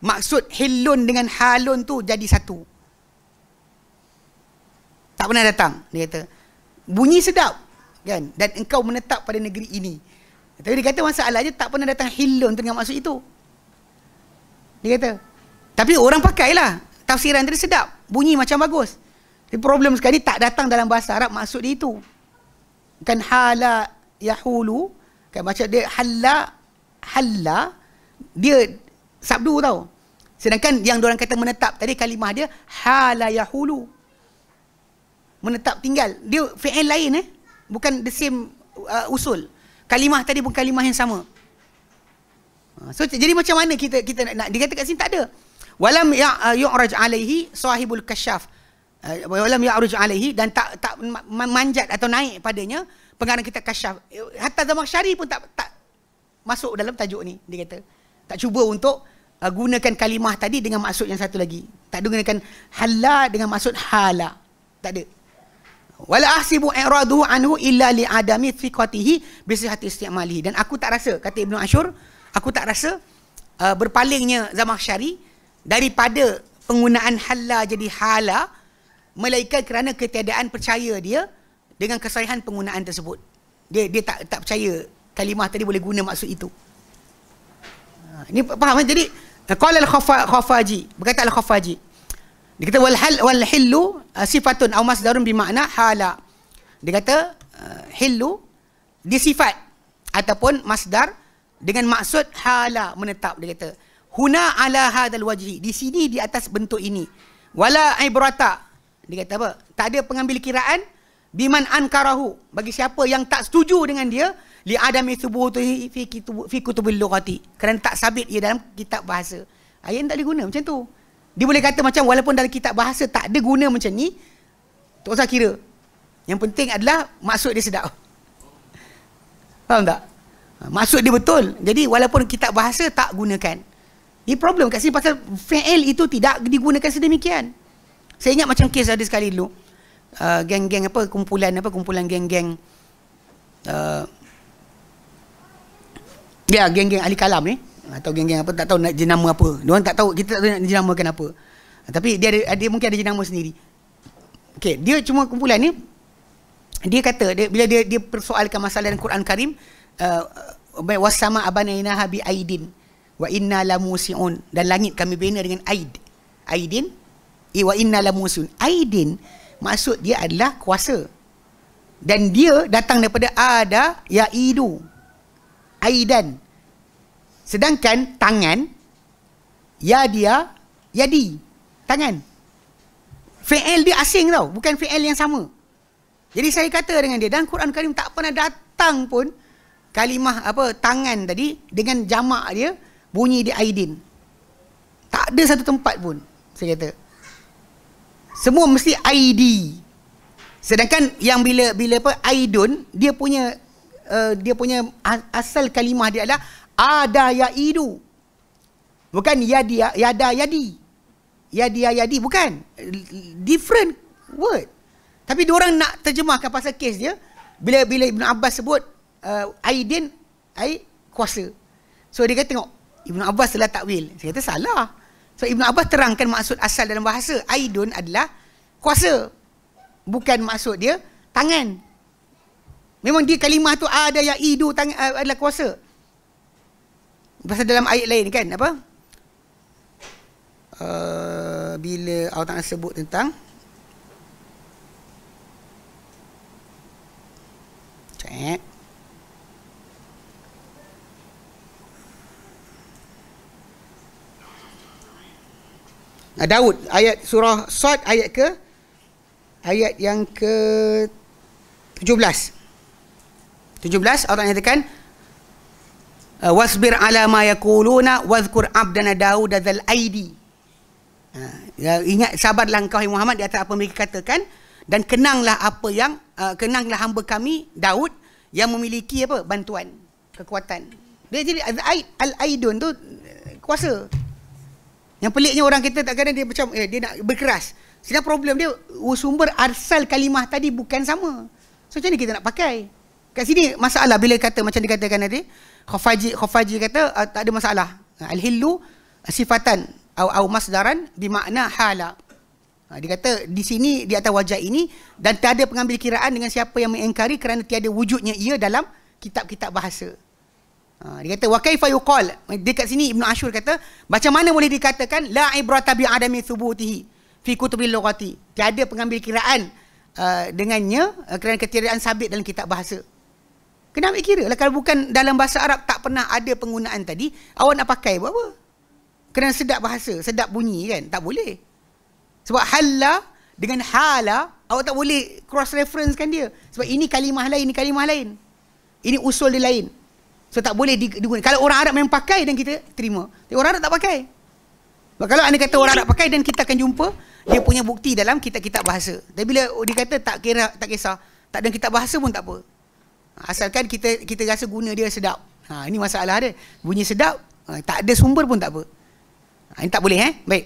Maksud hilun dengan halun tu jadi satu. Tak pernah datang, dia kata. Bunyi sedap, kan dan engkau menetap pada negeri ini tapi dia kata masalahnya tak pernah datang hilun dengan maksud itu dia kata tapi orang pakailah tafsiran tadi sedap bunyi macam bagus tapi problem sekali tak datang dalam bahasa Arab maksud dia itu kan hala yahulu kan macam dia hala hala dia sabdu tau sedangkan yang orang kata menetap tadi kalimah dia hala yahulu menetap tinggal dia fi'il lain eh bukan the same uh, usul. Kalimah tadi pun kalimah yang sama. Ha, so jadi macam mana kita kita nak, nak dia kata kat sini tak ada. Walam ya uh, yu'raj alaihi sahibul kashaf. Uh, walam ya'ruj alaihi dan tak tak manjat atau naik padanya pengarang kita kashaf. Eh, hatta syari pun tak tak masuk dalam tajuk ni dia kata. Tak cuba untuk uh, gunakan kalimah tadi dengan maksud yang satu lagi. Tak gunakan halla dengan maksud hala. Tak ada wala asibu iradu anhu illa li adami thiqatihi bi sihhati istimali dan aku tak rasa kata Ibnu Ashur aku tak rasa uh, berpalingnya syari daripada penggunaan halla jadi hala melainkan kerana ketiadaan percaya dia dengan kesahihan penggunaan tersebut dia dia tak tak percaya kalimah tadi boleh guna maksud itu ah, ini faham kan? jadi kalau uh, al-khafaji berkata al-khafaji dia kata wal hal wal hillu uh, sifatun au masdarun bi makna hala. Dia kata uh, hillu dia sifat ataupun masdar dengan maksud hala menetap dia kata huna ala hadal wajhi di sini di atas bentuk ini wala ibrata dia kata apa tak ada pengambil kiraan biman ankarahu bagi siapa yang tak setuju dengan dia li adam itsbutuhi fi kutubil lughati kerana tak sabit dia dalam kitab bahasa ayat tak diguna macam tu dia boleh kata macam walaupun dalam kitab bahasa tak ada guna macam ni, tak usah kira. Yang penting adalah maksud dia sedap. Faham tak? Ha, maksud dia betul. Jadi walaupun kitab bahasa tak gunakan. Ini problem kat sini pasal fa'il itu tidak digunakan sedemikian. Saya ingat macam kes ada sekali dulu. Uh, geng-geng apa, kumpulan apa, kumpulan geng-geng. Uh, ya, geng-geng ahli kalam ni. Eh atau geng-geng apa tak tahu nak jenama apa. Dia orang tak tahu kita tak tahu nak jenamakan apa. Tapi dia ada, dia mungkin ada jenama sendiri. Okey, dia cuma kumpulan ni dia kata dia, bila dia dia persoalkan masalah dalam Quran Karim uh, wasama abana bi aidin wa inna la musiun dan langit kami bina dengan aid. Aidin i eh, wa inna la musiun. Aidin maksud dia adalah kuasa. Dan dia datang daripada ada yaidu. Aidan. Aidan. Sedangkan tangan ya dia ya di Tangan. Fi'il dia asing tau, bukan fi'il yang sama. Jadi saya kata dengan dia dan Quran Karim tak pernah datang pun kalimah apa tangan tadi dengan jama dia bunyi di aidin. Tak ada satu tempat pun saya kata. Semua mesti ID. Sedangkan yang bila bila apa Aidun dia punya uh, dia punya asal kalimah dia adalah ada ya idu, Bukan ya ya dia, di, ya dia ya di, bukan. Different word. Tapi dia orang nak terjemahkan pasal kes dia bila bila Ibn Abbas sebut uh, Aidin ai kuasa. So dia kata tengok Ibn Abbas telah takwil. Saya kata salah. So Ibn Abbas terangkan maksud asal dalam bahasa Aidun adalah kuasa. Bukan maksud dia tangan. Memang dia kalimah tu ada yang idu tangan, eh, adalah kuasa. Pasal dalam ayat lain kan apa? Uh, bila Allah Ta'ala sebut tentang Cek Nah, Daud ayat surah Sad ayat ke ayat yang ke 17. 17 Allah Ta'ala nyatakan Uh, wasbir ala ma yaquluna wadhkur abdana daud dzal aidi uh, ya ingat sabarlah langkah Muhammad di atas apa mereka katakan dan kenanglah apa yang uh, kenanglah hamba kami Daud yang memiliki apa bantuan kekuatan dia jadi al aidun tu uh, kuasa yang peliknya orang kita tak kadang dia macam eh, dia nak berkeras sebab problem dia sumber asal kalimah tadi bukan sama so macam ni kita nak pakai Kat sini masalah bila kata macam dikatakan tadi, khafaji khafaji kata uh, tak ada masalah. Ah, al-hillu sifatan atau au masdaran bermakna hala. Ha, dia kata di sini di atas wajah ini dan tak ada pengambil kiraan dengan siapa yang mengingkari kerana tiada wujudnya ia dalam kitab-kitab bahasa. Ha, dia kata wa kaifa yuqal dekat sini Ibn Ashur kata macam mana boleh dikatakan la ibrata bi adami thubutihi fi kutubil lughati tiada pengambil kiraan uh, dengannya uh, kerana ketiadaan sabit dalam kitab bahasa Kena ambil kira lah kalau bukan dalam bahasa Arab tak pernah ada penggunaan tadi, awak nak pakai buat apa? Kena sedap bahasa, sedap bunyi kan? Tak boleh. Sebab hala dengan hala, awak tak boleh cross reference kan dia. Sebab ini kalimah lain, ini kalimah lain. Ini usul dia lain. So tak boleh digunakan. Kalau orang Arab memang pakai dan kita terima. Tapi orang Arab tak pakai. Sebab kalau anda kata orang Arab pakai dan kita akan jumpa, dia punya bukti dalam kitab-kitab bahasa. Tapi bila dia kata tak kira, tak kisah, tak ada kitab bahasa pun tak apa. Asalkan kita kita rasa guna dia sedap. Ha, ini masalah dia. Bunyi sedap, ha, tak ada sumber pun tak apa. Ha, ini tak boleh eh? Baik.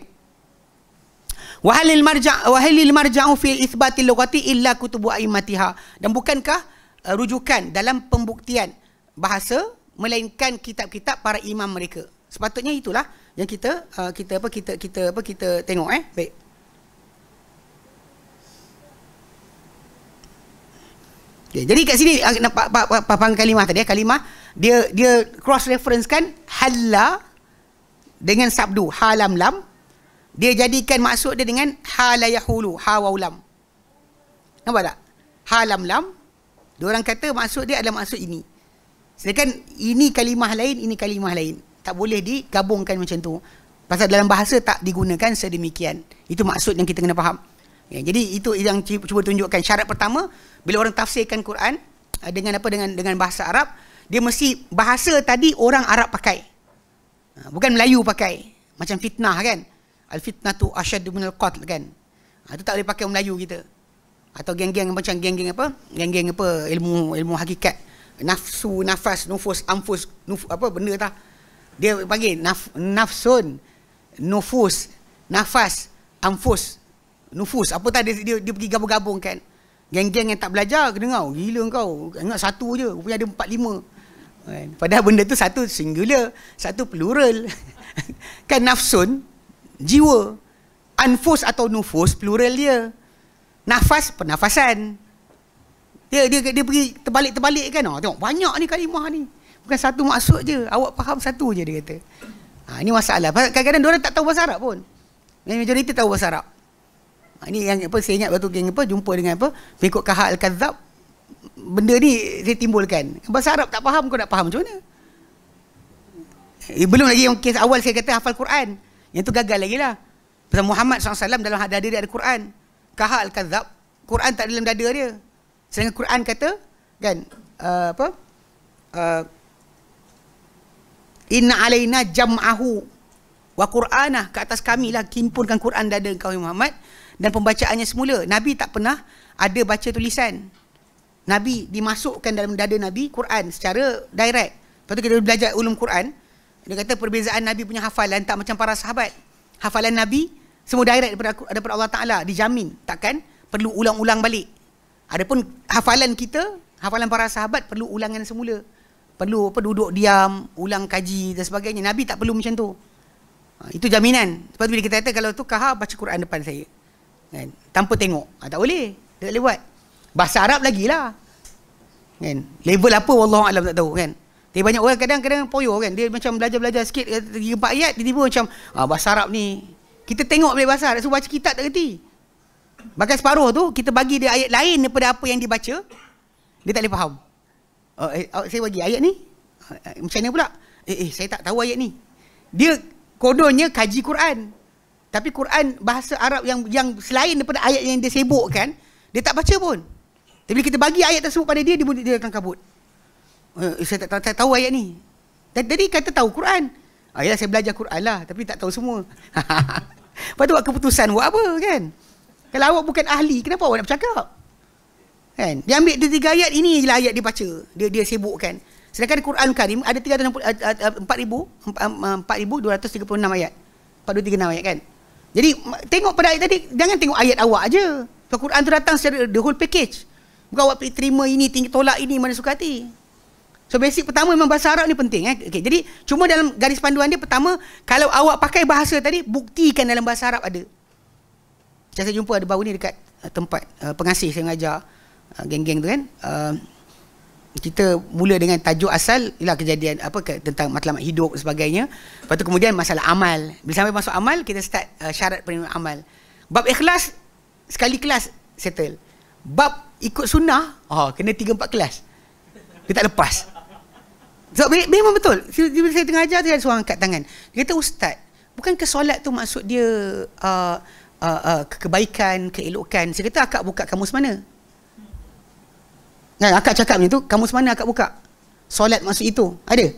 Wahalil marja' wahalil marja'u fi ithbati lughati illa kutubu aimatiha. Dan bukankah uh, rujukan dalam pembuktian bahasa melainkan kitab-kitab para imam mereka. Sepatutnya itulah yang kita uh, kita apa kita kita apa kita tengok eh. Baik. Okay, jadi kat sini ah, nampak pa, pa, pa, pa, kalimah tadi ya, kalimah dia dia cross reference kan halla dengan sabdu halam lam dia jadikan maksud dia dengan halayahulu hawaulam. Nampak tak? Halam lam. Dua orang kata maksud dia adalah maksud ini. Sedangkan ini kalimah lain, ini kalimah lain. Tak boleh digabungkan macam tu. Pasal dalam bahasa tak digunakan sedemikian. Itu maksud yang kita kena faham. Ya, jadi itu yang cuba tunjukkan syarat pertama bila orang tafsirkan Quran eh, dengan apa dengan dengan bahasa Arab, dia mesti bahasa tadi orang Arab pakai. Ha, bukan Melayu pakai. Macam fitnah kan. Al fitnatu ashaddu min al qatl kan. Itu ha, tak boleh pakai Melayu kita. Atau geng-geng macam geng-geng apa? Geng-geng apa? Ilmu ilmu hakikat. Nafsu, nafas, nufus, amfus, nuf, apa benda tah. Dia panggil naf, nafsun, nufus, nafas, amfus nufus apa tadi dia, dia, pergi gabung-gabung kan geng-geng yang tak belajar kena kau gila kau ingat satu je punya ada empat lima eh, padahal benda tu satu singular satu plural kan nafsun jiwa anfus atau nufus plural dia nafas pernafasan dia dia dia pergi terbalik-terbalik kan oh, tengok banyak ni kalimah ni bukan satu maksud je awak faham satu je dia kata ha, ini masalah kadang-kadang dia orang tak tahu bahasa Arab pun majoriti tahu bahasa Arab ini ah, yang apa saya ingat waktu geng apa jumpa dengan apa pengikut kahal al-kazzab benda ni saya timbulkan. Bahasa Arab tak faham kau nak faham macam mana? Eh, belum lagi yang kes awal saya kata hafal Quran. Yang tu gagal lagi lah. Pasal Muhammad SAW dalam hadir dia ada Quran. Kahal al-kazzab. Quran tak dalam dada dia. Sedangkan Quran kata kan uh, apa? Uh, Inna alaina jam'ahu wa Qur'anah. Ke atas kamilah kimpunkan Quran dada kau ya Muhammad dan pembacaannya semula. Nabi tak pernah ada baca tulisan. Nabi dimasukkan dalam dada Nabi Quran secara direct. Lepas tu kita belajar ulum Quran, dia kata perbezaan Nabi punya hafalan tak macam para sahabat. Hafalan Nabi semua direct daripada, daripada Allah Ta'ala, dijamin. Takkan perlu ulang-ulang balik. Adapun hafalan kita, hafalan para sahabat perlu ulangan semula. Perlu apa, duduk diam, ulang kaji dan sebagainya. Nabi tak perlu macam tu. Ha, itu jaminan. Sebab tu bila kita kata kalau tu kahar baca Quran depan saya kan? Tanpa tengok ha, Tak boleh Tak boleh buat Bahasa Arab lagi lah kan? Level apa Allah alam tak tahu kan Dia banyak orang kadang-kadang poyo kan Dia macam belajar-belajar sikit Tiga empat ayat Tiba-tiba macam ha, Bahasa Arab ni Kita tengok boleh bahasa Arab So baca kitab tak kerti Bahkan separuh tu Kita bagi dia ayat lain Daripada apa yang dibaca? Dia tak boleh faham oh, eh, oh, Saya bagi ayat ni ah, eh, Macam mana pula Eh, eh saya tak tahu ayat ni Dia kodonya kaji Quran tapi Quran bahasa Arab yang yang selain daripada ayat yang dia sebut kan dia tak baca pun. Tapi kita bagi ayat tersebut pada dia, dia, dia akan kabut. Uh, saya tak, tak, tak, tahu ayat ni. Jadi kata tahu Quran. Ah, yalah, saya belajar Quran lah, tapi tak tahu semua. Lepas buat keputusan buat apa kan? Kalau awak bukan ahli, kenapa awak nak bercakap? Kan? Dia ambil dia tiga ayat, ini lah ayat dia baca. Dia dia sibukkan. Sedangkan Quran Karim ada 4236 eh, ayat. 4236 ayat kan? Jadi tengok pada ayat tadi jangan tengok ayat awak aja. So, Quran tu datang secara the whole package. Bukan awak terima ini, tinggi tolak ini mana suka hati. So basic pertama memang bahasa Arab ni penting eh. Okay, jadi cuma dalam garis panduan dia pertama kalau awak pakai bahasa tadi buktikan dalam bahasa Arab ada. Macam saya jumpa ada baru ni dekat uh, tempat uh, pengasih saya mengajar uh, geng-geng tu kan kita mula dengan tajuk asal ialah kejadian apa ke, tentang matlamat hidup dan sebagainya. Lepas tu kemudian masalah amal. Bila sampai masuk amal, kita start uh, syarat penerima amal. Bab ikhlas, sekali kelas, settle. Bab ikut sunnah, oh, kena tiga empat kelas. kita tak lepas. So, memang betul. Bila saya tengah ajar, dia ada seorang angkat tangan. Dia kata, Ustaz, bukankah solat tu maksud dia uh, uh, uh, kebaikan, keelokan? Saya kata, akak buka kamus mana? Kan akak cakap macam tu, kamus mana akak buka? Solat maksud itu. Ada?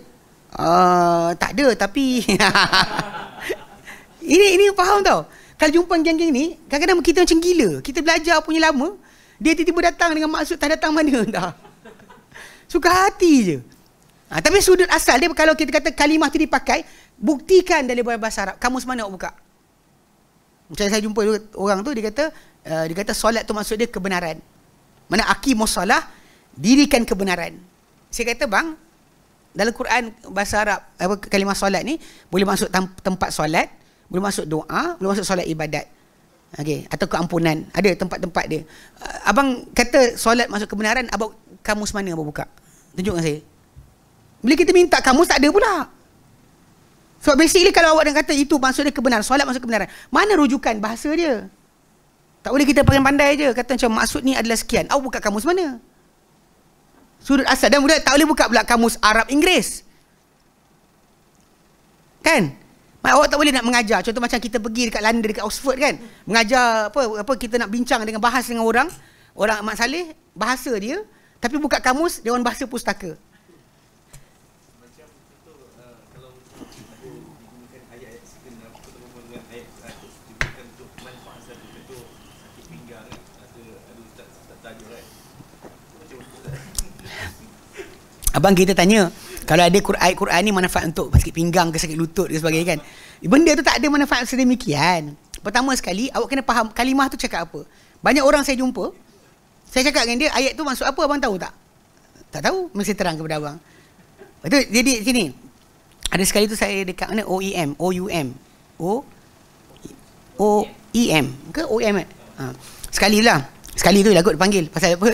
Uh, tak ada tapi ini ini faham tau. Kalau jumpa geng-geng ni, kadang-kadang kita macam gila. Kita belajar punya lama, dia tiba-tiba datang dengan maksud tak datang mana entah. Suka hati je. Ha, tapi sudut asal dia kalau kita kata kalimah tu dipakai, buktikan dari bahasa Arab. Kamus mana nak buka? Macam saya jumpa orang tu dia kata uh, dia kata solat tu maksud dia kebenaran. Mana aqimus solah dirikan kebenaran. Saya kata bang, dalam Quran bahasa Arab apa kalimah solat ni boleh masuk tempat solat, boleh masuk doa, boleh masuk solat ibadat. Okey, atau keampunan. Ada tempat-tempat dia. Ah, abang kata solat masuk kebenaran, abang kamus mana abang buka? Tunjukkan saya. Bila kita minta kamu tak ada pula. So basically kalau awak dah kata itu maksudnya kebenaran, solat masuk kebenaran. Mana rujukan bahasa dia? Tak boleh kita pandai-pandai je kata macam maksud ni adalah sekian. Awak buka kamus mana? Sudut asal dan budak tak boleh buka pula kamus Arab Inggeris. Kan? Mak Awak tak boleh nak mengajar. Contoh macam kita pergi dekat London, dekat Oxford kan. Mengajar apa, apa kita nak bincang dengan bahas dengan orang. Orang Mak Saleh, bahasa dia. Tapi buka kamus, dia orang bahasa pustaka. Abang kita tanya Kalau ada ayat Quran ni Manfaat untuk sakit pinggang ke sakit lutut ke sebagainya kan Benda tu tak ada manfaat sedemikian Pertama sekali Awak kena faham kalimah tu cakap apa Banyak orang saya jumpa Saya cakap dengan dia Ayat tu maksud apa abang tahu tak? Tak tahu Mesti terang kepada abang Lepas jadi sini Ada sekali tu saya dekat mana OEM O-U-M O O-E-M e Ke O-E-M ha. Sekali lah Sekali tu lah kot panggil Pasal apa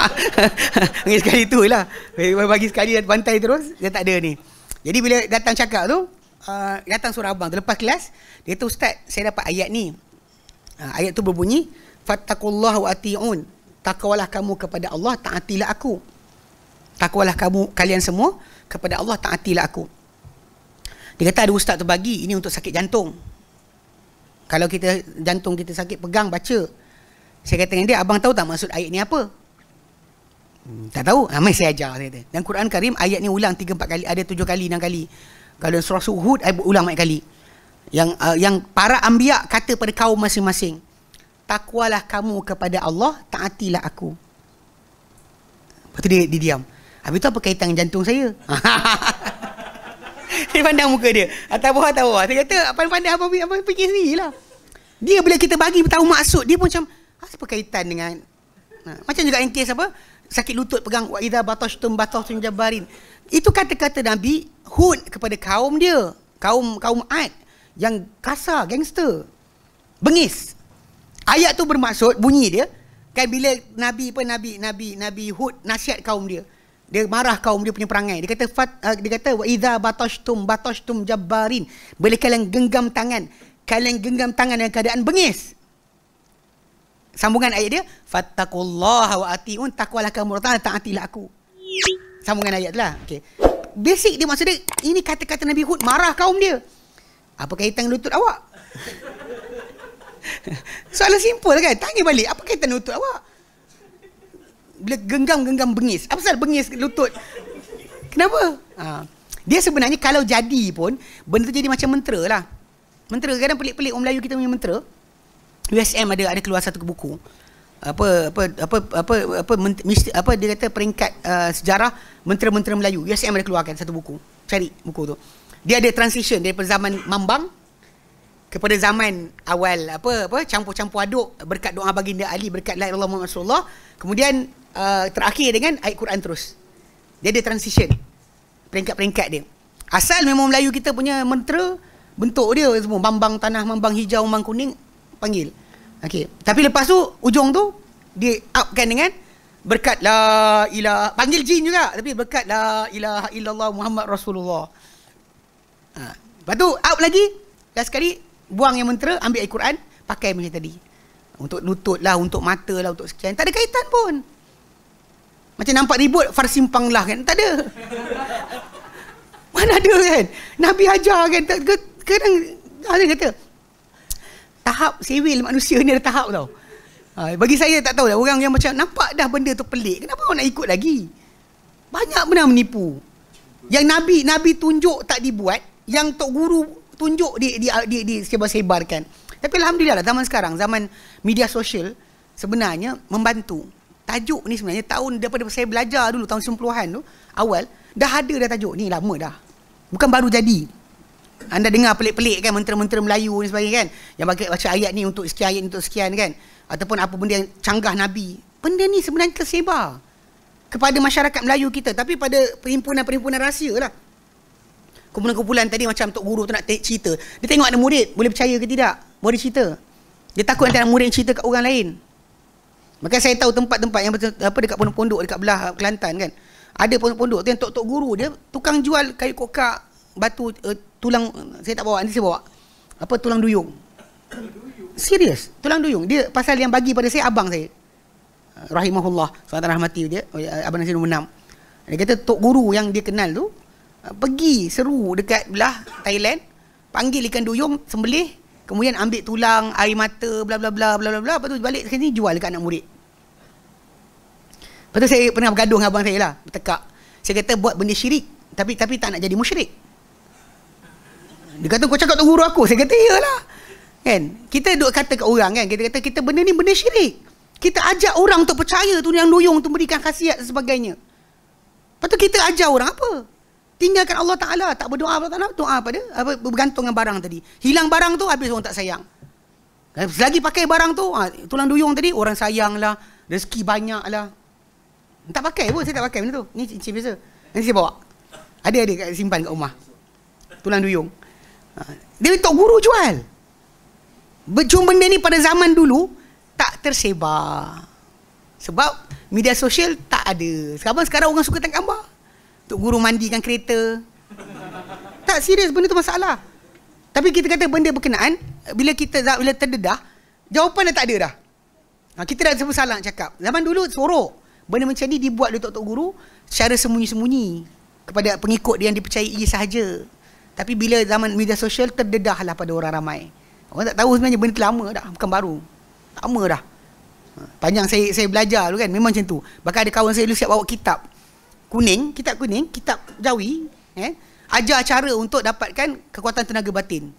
Panggil sekali tu lah Bagi sekali dah bantai terus Dia tak ada ni Jadi bila datang cakap tu uh, Datang suruh abang Lepas kelas Dia kata ustaz Saya dapat ayat ni uh, Ayat tu berbunyi Fattakullah wa ati'un Takwalah kamu kepada Allah Ta'atilah aku Takwalah kamu Kalian semua Kepada Allah Ta'atilah aku Dia kata ada ustaz tu bagi Ini untuk sakit jantung kalau kita jantung kita sakit pegang baca saya kata dengan dia, abang tahu tak maksud ayat ni apa? Hmm, tak tahu. Ramai ha, saya ajar. Saya Dan Quran Karim, ayat ni ulang 3-4 kali. Ada 7 kali, 6 kali. Kalau surah suhud, ayat ulang banyak kali. Yang uh, yang para ambiak kata pada kaum masing-masing. Takwalah kamu kepada Allah, taatilah aku. Lepas tu dia, dia diam. Habis tu apa kaitan dengan jantung saya? Dia pandang muka dia. Atas bawah, atas bawah. Saya kata, pandai-pandai apa-apa fikir sendiri lah. Dia bila kita bagi tahu maksud, dia pun macam, apa kaitan dengan nah, ha, macam juga yang kes apa sakit lutut pegang wa tum batashtum tum jabarin itu kata-kata nabi hud kepada kaum dia kaum kaum ad yang kasar gangster bengis ayat tu bermaksud bunyi dia kan bila nabi pun nabi nabi nabi hud nasihat kaum dia dia marah kaum dia punya perangai dia kata fat, uh, dia kata wa idza batashtum batashtum jabarin boleh kalian genggam tangan kalian genggam tangan dalam keadaan bengis sambungan ayat dia fattaqullaha wa atiun taqwallah kamu taatilah aku sambungan ayat lah okey basic dia maksud dia ini kata-kata Nabi Hud marah kaum dia apa kaitan lutut awak soalan simple kan tanya balik apa kaitan lutut awak bila genggam-genggam bengis apa pasal bengis lutut kenapa ha. dia sebenarnya kalau jadi pun benda tu jadi macam mentera lah mentera kadang pelik-pelik orang Melayu kita punya mentera USM ada ada keluar satu buku apa apa apa apa apa apa, apa dia kata peringkat uh, sejarah menteri-menteri Melayu USM ada keluarkan satu buku cari buku tu dia ada transition daripada zaman mambang kepada zaman awal apa apa campur-campur aduk berkat doa baginda Ali berkat la ilaha illallah kemudian uh, terakhir dengan ayat Quran terus dia ada transition peringkat-peringkat dia asal memang Melayu kita punya menteri bentuk dia semua mambang tanah mambang hijau mambang kuning panggil. Okey. Tapi lepas tu ujung tu dia upkan dengan berkat la ila panggil jin juga tapi berkat la ila illallah Muhammad Rasulullah. Ha. Lepas tu up lagi last sekali buang yang mentera ambil Al-Quran pakai macam tadi. Untuk lutut lah, untuk mata lah, untuk sekian. Tak ada kaitan pun. Macam nampak ribut, farsimpang lah kan. Tak ada. Mana ada kan? Nabi ajar kan. Kadang, kadang kata, tahap sewil manusia ni ada tahap tau. Ha, bagi saya tak tahu lah orang yang macam nampak dah benda tu pelik, kenapa orang nak ikut lagi? Banyak benda menipu. Yang Nabi Nabi tunjuk tak dibuat, yang Tok Guru tunjuk di di di, di sebarkan Tapi alhamdulillah lah zaman sekarang, zaman media sosial sebenarnya membantu. Tajuk ni sebenarnya tahun daripada saya belajar dulu tahun 90-an tu, awal dah ada dah tajuk ni lama dah. Bukan baru jadi anda dengar pelik-pelik kan menteri-menteri Melayu ni sebagainya kan yang bagi baca ayat ni untuk sekian ayat untuk sekian kan ataupun apa benda yang canggah nabi benda ni sebenarnya tersebar kepada masyarakat Melayu kita tapi pada perhimpunan-perhimpunan rahsia lah kumpulan-kumpulan tadi macam Tok Guru tu nak cerita dia tengok ada murid boleh percaya ke tidak boleh cerita dia takut nanti ada murid cerita kat orang lain maka saya tahu tempat-tempat yang apa dekat pondok-pondok dekat belah Kelantan kan ada pondok-pondok tu yang tok-tok guru dia tukang jual kayu kokak batu uh, tulang saya tak bawa nanti saya bawa apa tulang duyung serius tulang duyung dia pasal yang bagi pada saya abang saya ah, rahimahullah surat rahmati dia oh, ya, abang saya nombor 6 dia kata tok guru yang dia kenal tu ah, pergi seru dekat belah Thailand panggil ikan duyung sembelih kemudian ambil tulang air mata bla bla bla bla bla bla lepas tu balik sini jual dekat anak murid lepas tu saya pernah bergaduh dengan abang saya lah bertekak saya kata buat benda syirik tapi tapi tak nak jadi musyrik dia kata kau cakap tu guru aku. Saya kata iyalah. Kan? Kita duk kata kat orang kan. Kita kata kita benda ni benda syirik. Kita ajak orang untuk percaya tu yang duyung tu berikan khasiat dan sebagainya. Lepas tu kita ajar orang apa? Tinggalkan Allah Ta'ala. Tak berdoa Allah Ta'ala. Doa pada apa, bergantung dengan barang tadi. Hilang barang tu habis orang tak sayang. Eh, selagi pakai barang tu, ha, tulang duyung tadi, orang sayang lah. Rezeki banyak lah. Tak pakai pun, saya tak pakai benda tu. Ni cincin biasa. Nanti saya bawa. Ada-ada simpan kat rumah. Tulang duyung. Dia untuk guru jual. Cuma benda ni pada zaman dulu tak tersebar. Sebab media sosial tak ada. Sekarang sekarang orang suka tengok gambar. Tok guru mandikan kereta. Tak serius benda tu masalah. Tapi kita kata benda berkenaan bila kita bila terdedah, jawapan dah tak ada dah. Ha, kita dah sebut salah cakap. Zaman dulu sorok. Benda macam ni dibuat oleh tok-tok guru secara sembunyi-sembunyi kepada pengikut dia yang dipercayai sahaja. Tapi bila zaman media sosial terdedah lah pada orang ramai. Orang tak tahu sebenarnya benda tu lama dah, bukan baru. Lama dah. Ha, panjang saya saya belajar dulu kan, memang macam tu. Bahkan ada kawan saya dulu siap bawa kitab kuning, kitab kuning, kitab jawi. Eh? Ajar cara untuk dapatkan kekuatan tenaga batin.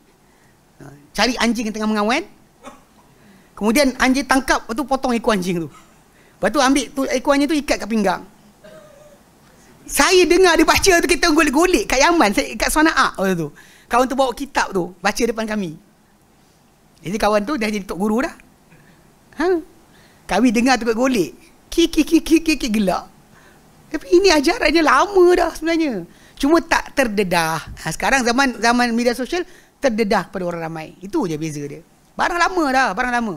Ha, cari anjing yang tengah mengawen. Kemudian anjing tangkap, lepas tu potong ekor anjing tu. Lepas tu ambil tu, ekor anjing tu ikat kat pinggang. Saya dengar dia baca tu kita golek-golek kat Yaman, saya, kat Sana'a waktu tu. Kawan tu bawa kitab tu, baca depan kami. Jadi kawan tu dah jadi tok guru dah. Ha? Kami dengar tu golek. Ki ki ki ki ki, ki gelak. Tapi ini ajarannya lama dah sebenarnya. Cuma tak terdedah. Ha, sekarang zaman zaman media sosial terdedah pada orang ramai. Itu je beza dia. Barang lama dah, barang lama.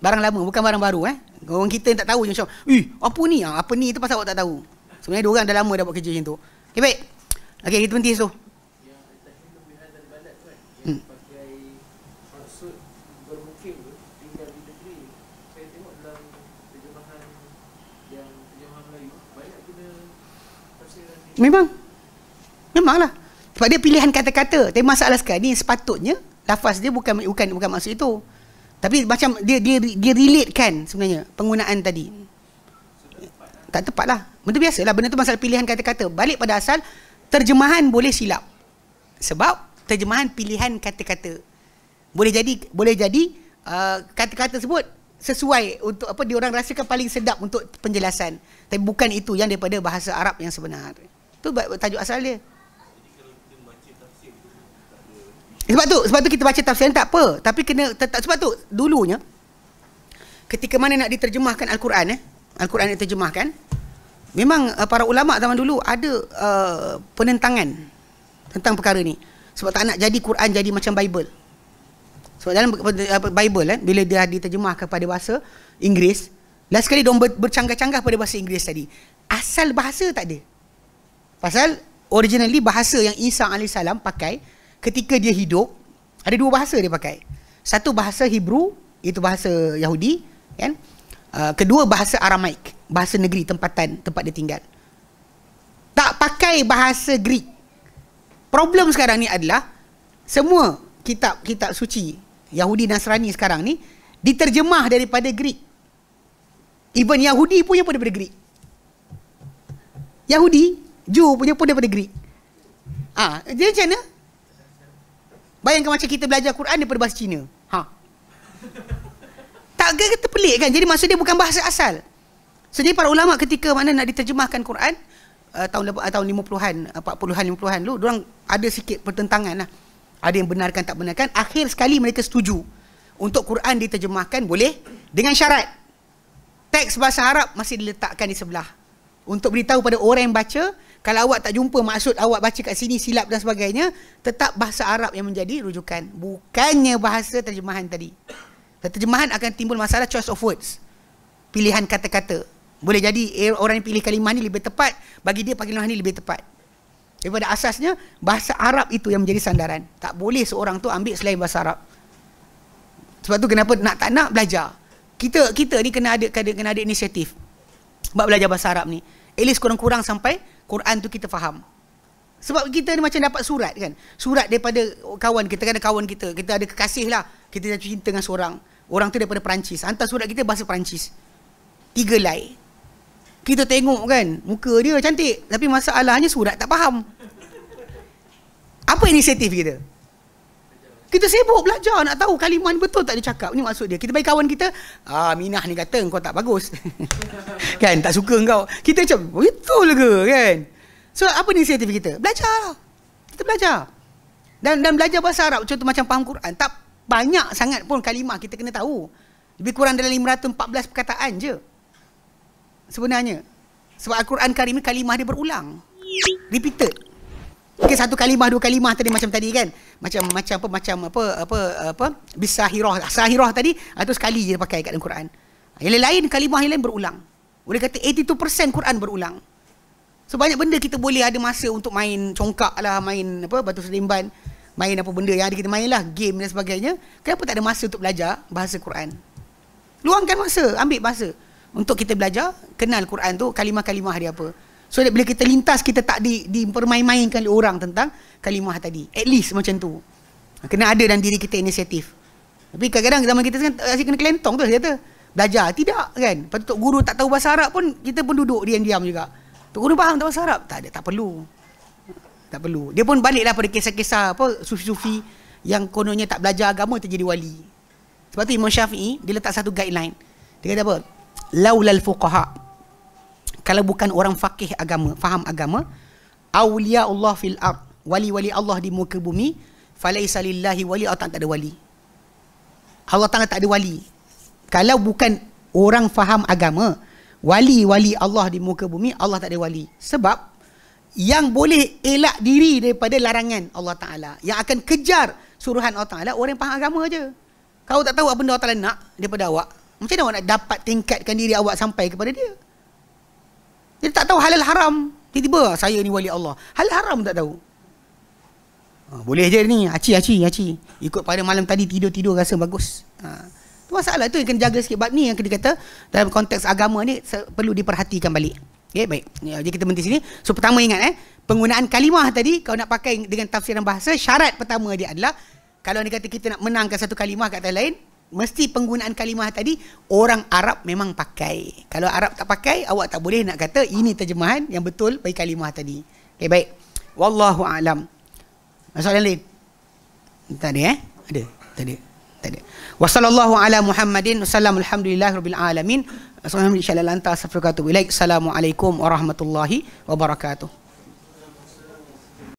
Barang lama, bukan barang baru eh. Orang kita yang tak tahu macam, "Ih, apa ni? Ha, apa ni?" Itu pasal awak tak tahu. Sebenarnya dia orang dah lama dah buat kerja macam tu. Okey baik. Okey kita berhenti situ. Yang hmm. Memang. Memanglah. Sebab dia pilihan kata-kata. Tapi masalah sekarang ni sepatutnya lafaz dia bukan bukan bukan maksud itu. Tapi macam dia dia dia relate kan sebenarnya penggunaan tadi. So, tepat, tak tepatlah. Tak Benda biasa lah, benda tu masalah pilihan kata-kata. Balik pada asal, terjemahan boleh silap. Sebab terjemahan pilihan kata-kata. Boleh jadi boleh jadi uh, kata-kata tersebut sesuai untuk apa diorang rasakan paling sedap untuk penjelasan. Tapi bukan itu yang daripada bahasa Arab yang sebenar. Itu tajuk asal dia. Sebab tu, sebab tu kita baca tafsir tak apa. Tapi kena tetap sebab tu dulunya ketika mana nak diterjemahkan Al-Quran eh, Al-Quran yang terjemahkan, memang uh, para ulama zaman dulu ada uh, penentangan tentang perkara ni sebab tak nak jadi Quran jadi macam Bible. Sebab dalam eh, Bible eh bila dia diterjemah kepada bahasa Inggeris, last sekali dia bercanggah-canggah pada bahasa Inggeris tadi. Asal bahasa tak ada. Pasal originally bahasa yang Isa AS pakai ketika dia hidup ada dua bahasa dia pakai. Satu bahasa Hebrew itu bahasa Yahudi kan? Uh, kedua bahasa Aramaik, bahasa negeri tempatan tempat dia tinggal. Tak pakai bahasa Greek. Problem sekarang ni adalah semua kitab-kitab suci Yahudi Nasrani sekarang ni diterjemah daripada Greek. Even Yahudi punya pun daripada Greek. Yahudi, Jew punya pun daripada Greek. Ah, ha, dia macam mana? Bayangkan macam kita belajar Quran daripada bahasa Cina. Ha agak kita pelik kan. Jadi maksud dia bukan bahasa asal. Sejadi para ulama ketika mana nak diterjemahkan Quran uh, tahun uh, tahun 50-an, 40-an, 50-an dulu, orang ada sikit pertentangan lah. Ada yang benarkan tak benarkan. Akhir sekali mereka setuju untuk Quran diterjemahkan boleh dengan syarat teks bahasa Arab masih diletakkan di sebelah untuk beritahu pada orang yang baca kalau awak tak jumpa maksud awak baca kat sini silap dan sebagainya tetap bahasa Arab yang menjadi rujukan bukannya bahasa terjemahan tadi Terjemahan akan timbul masalah choice of words. Pilihan kata-kata. Boleh jadi eh, orang yang pilih kalimah ni lebih tepat, bagi dia panggilan ni lebih tepat. Daripada asasnya, bahasa Arab itu yang menjadi sandaran. Tak boleh seorang tu ambil selain bahasa Arab. Sebab tu kenapa nak tak nak belajar. Kita kita ni kena ada kena, kena ada inisiatif. Buat belajar bahasa Arab ni. At least kurang-kurang sampai Quran tu kita faham. Sebab kita ni macam dapat surat kan. Surat daripada kawan kita. Kan ada kawan kita. Kita ada kekasih lah. Kita ada cinta dengan seorang. Orang tu daripada Perancis. Hantar surat kita bahasa Perancis. Tiga lay. Kita tengok kan. Muka dia cantik. Tapi masalahnya surat tak faham. Apa inisiatif kita? Kita sibuk belajar nak tahu kalimah ni betul tak dia cakap. Ni maksud dia. Kita bagi kawan kita, ah Minah ni kata kau tak bagus. kan? Tak suka kau. Kita macam, betul ke kan? So apa inisiatif kita? Belajar. Lah. Kita belajar. Dan dan belajar bahasa Arab contoh macam faham Quran tak banyak sangat pun kalimah kita kena tahu. Lebih kurang dalam 514 perkataan je. Sebenarnya sebab Al-Quran Karim ni kalimah dia berulang. Repeated. Okay, satu kalimah, dua kalimah tadi macam tadi kan. Macam macam apa macam apa apa apa bisahirah, sahirah tadi atau ah, sekali je pakai kat dalam Quran. Yang lain-lain kalimah yang lain berulang. Boleh kata 82% Quran berulang. So banyak benda kita boleh ada masa untuk main congkak lah, main apa batu serimban, main apa benda yang ada kita main lah, game dan sebagainya. Kenapa tak ada masa untuk belajar bahasa Quran? Luangkan masa, ambil masa untuk kita belajar, kenal Quran tu kalimah-kalimah dia apa. So bila kita lintas, kita tak di, dipermain-mainkan oleh orang tentang kalimah tadi. At least macam tu. Kena ada dalam diri kita inisiatif. Tapi kadang-kadang zaman kita kan asyik kena kelentong tu, dia kata. Belajar, tidak kan. Lepas tu guru tak tahu bahasa Arab pun, kita pun duduk diam-diam juga. Tunggu dia faham tak bahasa Arab? Tak ada, tak perlu. Tak perlu. Dia pun baliklah pada kisah-kisah apa sufi-sufi yang kononnya tak belajar agama tu jadi wali. Sebab tu Imam Syafi'i dia letak satu guideline. Dia kata apa? Laulal fuqaha. Kalau bukan orang fakih agama, faham agama, awliya Allah fil ard, wali-wali Allah di muka bumi, falaisa lillahi wali atau tak ada wali. Allah Taala tak ada wali. Kalau bukan orang faham agama, wali-wali Allah di muka bumi, Allah tak ada wali. Sebab yang boleh elak diri daripada larangan Allah Ta'ala, yang akan kejar suruhan Allah Ta'ala, orang yang faham agama je. Kau tak tahu apa benda Allah Ta'ala nak daripada awak, macam mana awak nak dapat tingkatkan diri awak sampai kepada dia? Dia tak tahu halal haram. Tiba-tiba saya ni wali Allah. Halal haram tak tahu. Ha, boleh je ni. Haci, haci, haci. Ikut pada malam tadi tidur-tidur rasa bagus. Ha. Masalah tu yang kena jaga sikit. Bab ni yang kena kata dalam konteks agama ni perlu diperhatikan balik. Okay, baik. Ya, jadi kita berhenti sini. So pertama ingat eh, penggunaan kalimah tadi kalau nak pakai dengan tafsiran bahasa, syarat pertama dia adalah kalau ni kata kita nak menangkan satu kalimah kat atas lain, mesti penggunaan kalimah tadi orang Arab memang pakai. Kalau Arab tak pakai, awak tak boleh nak kata ini terjemahan yang betul bagi kalimah tadi. Okay, baik. Wallahu alam. Soalan lain. Tak ada eh? Ada. Tak ada. Tadi. Wassallallahu ala Muhammadin Assalamualaikum warahmatullahi wabarakatuh.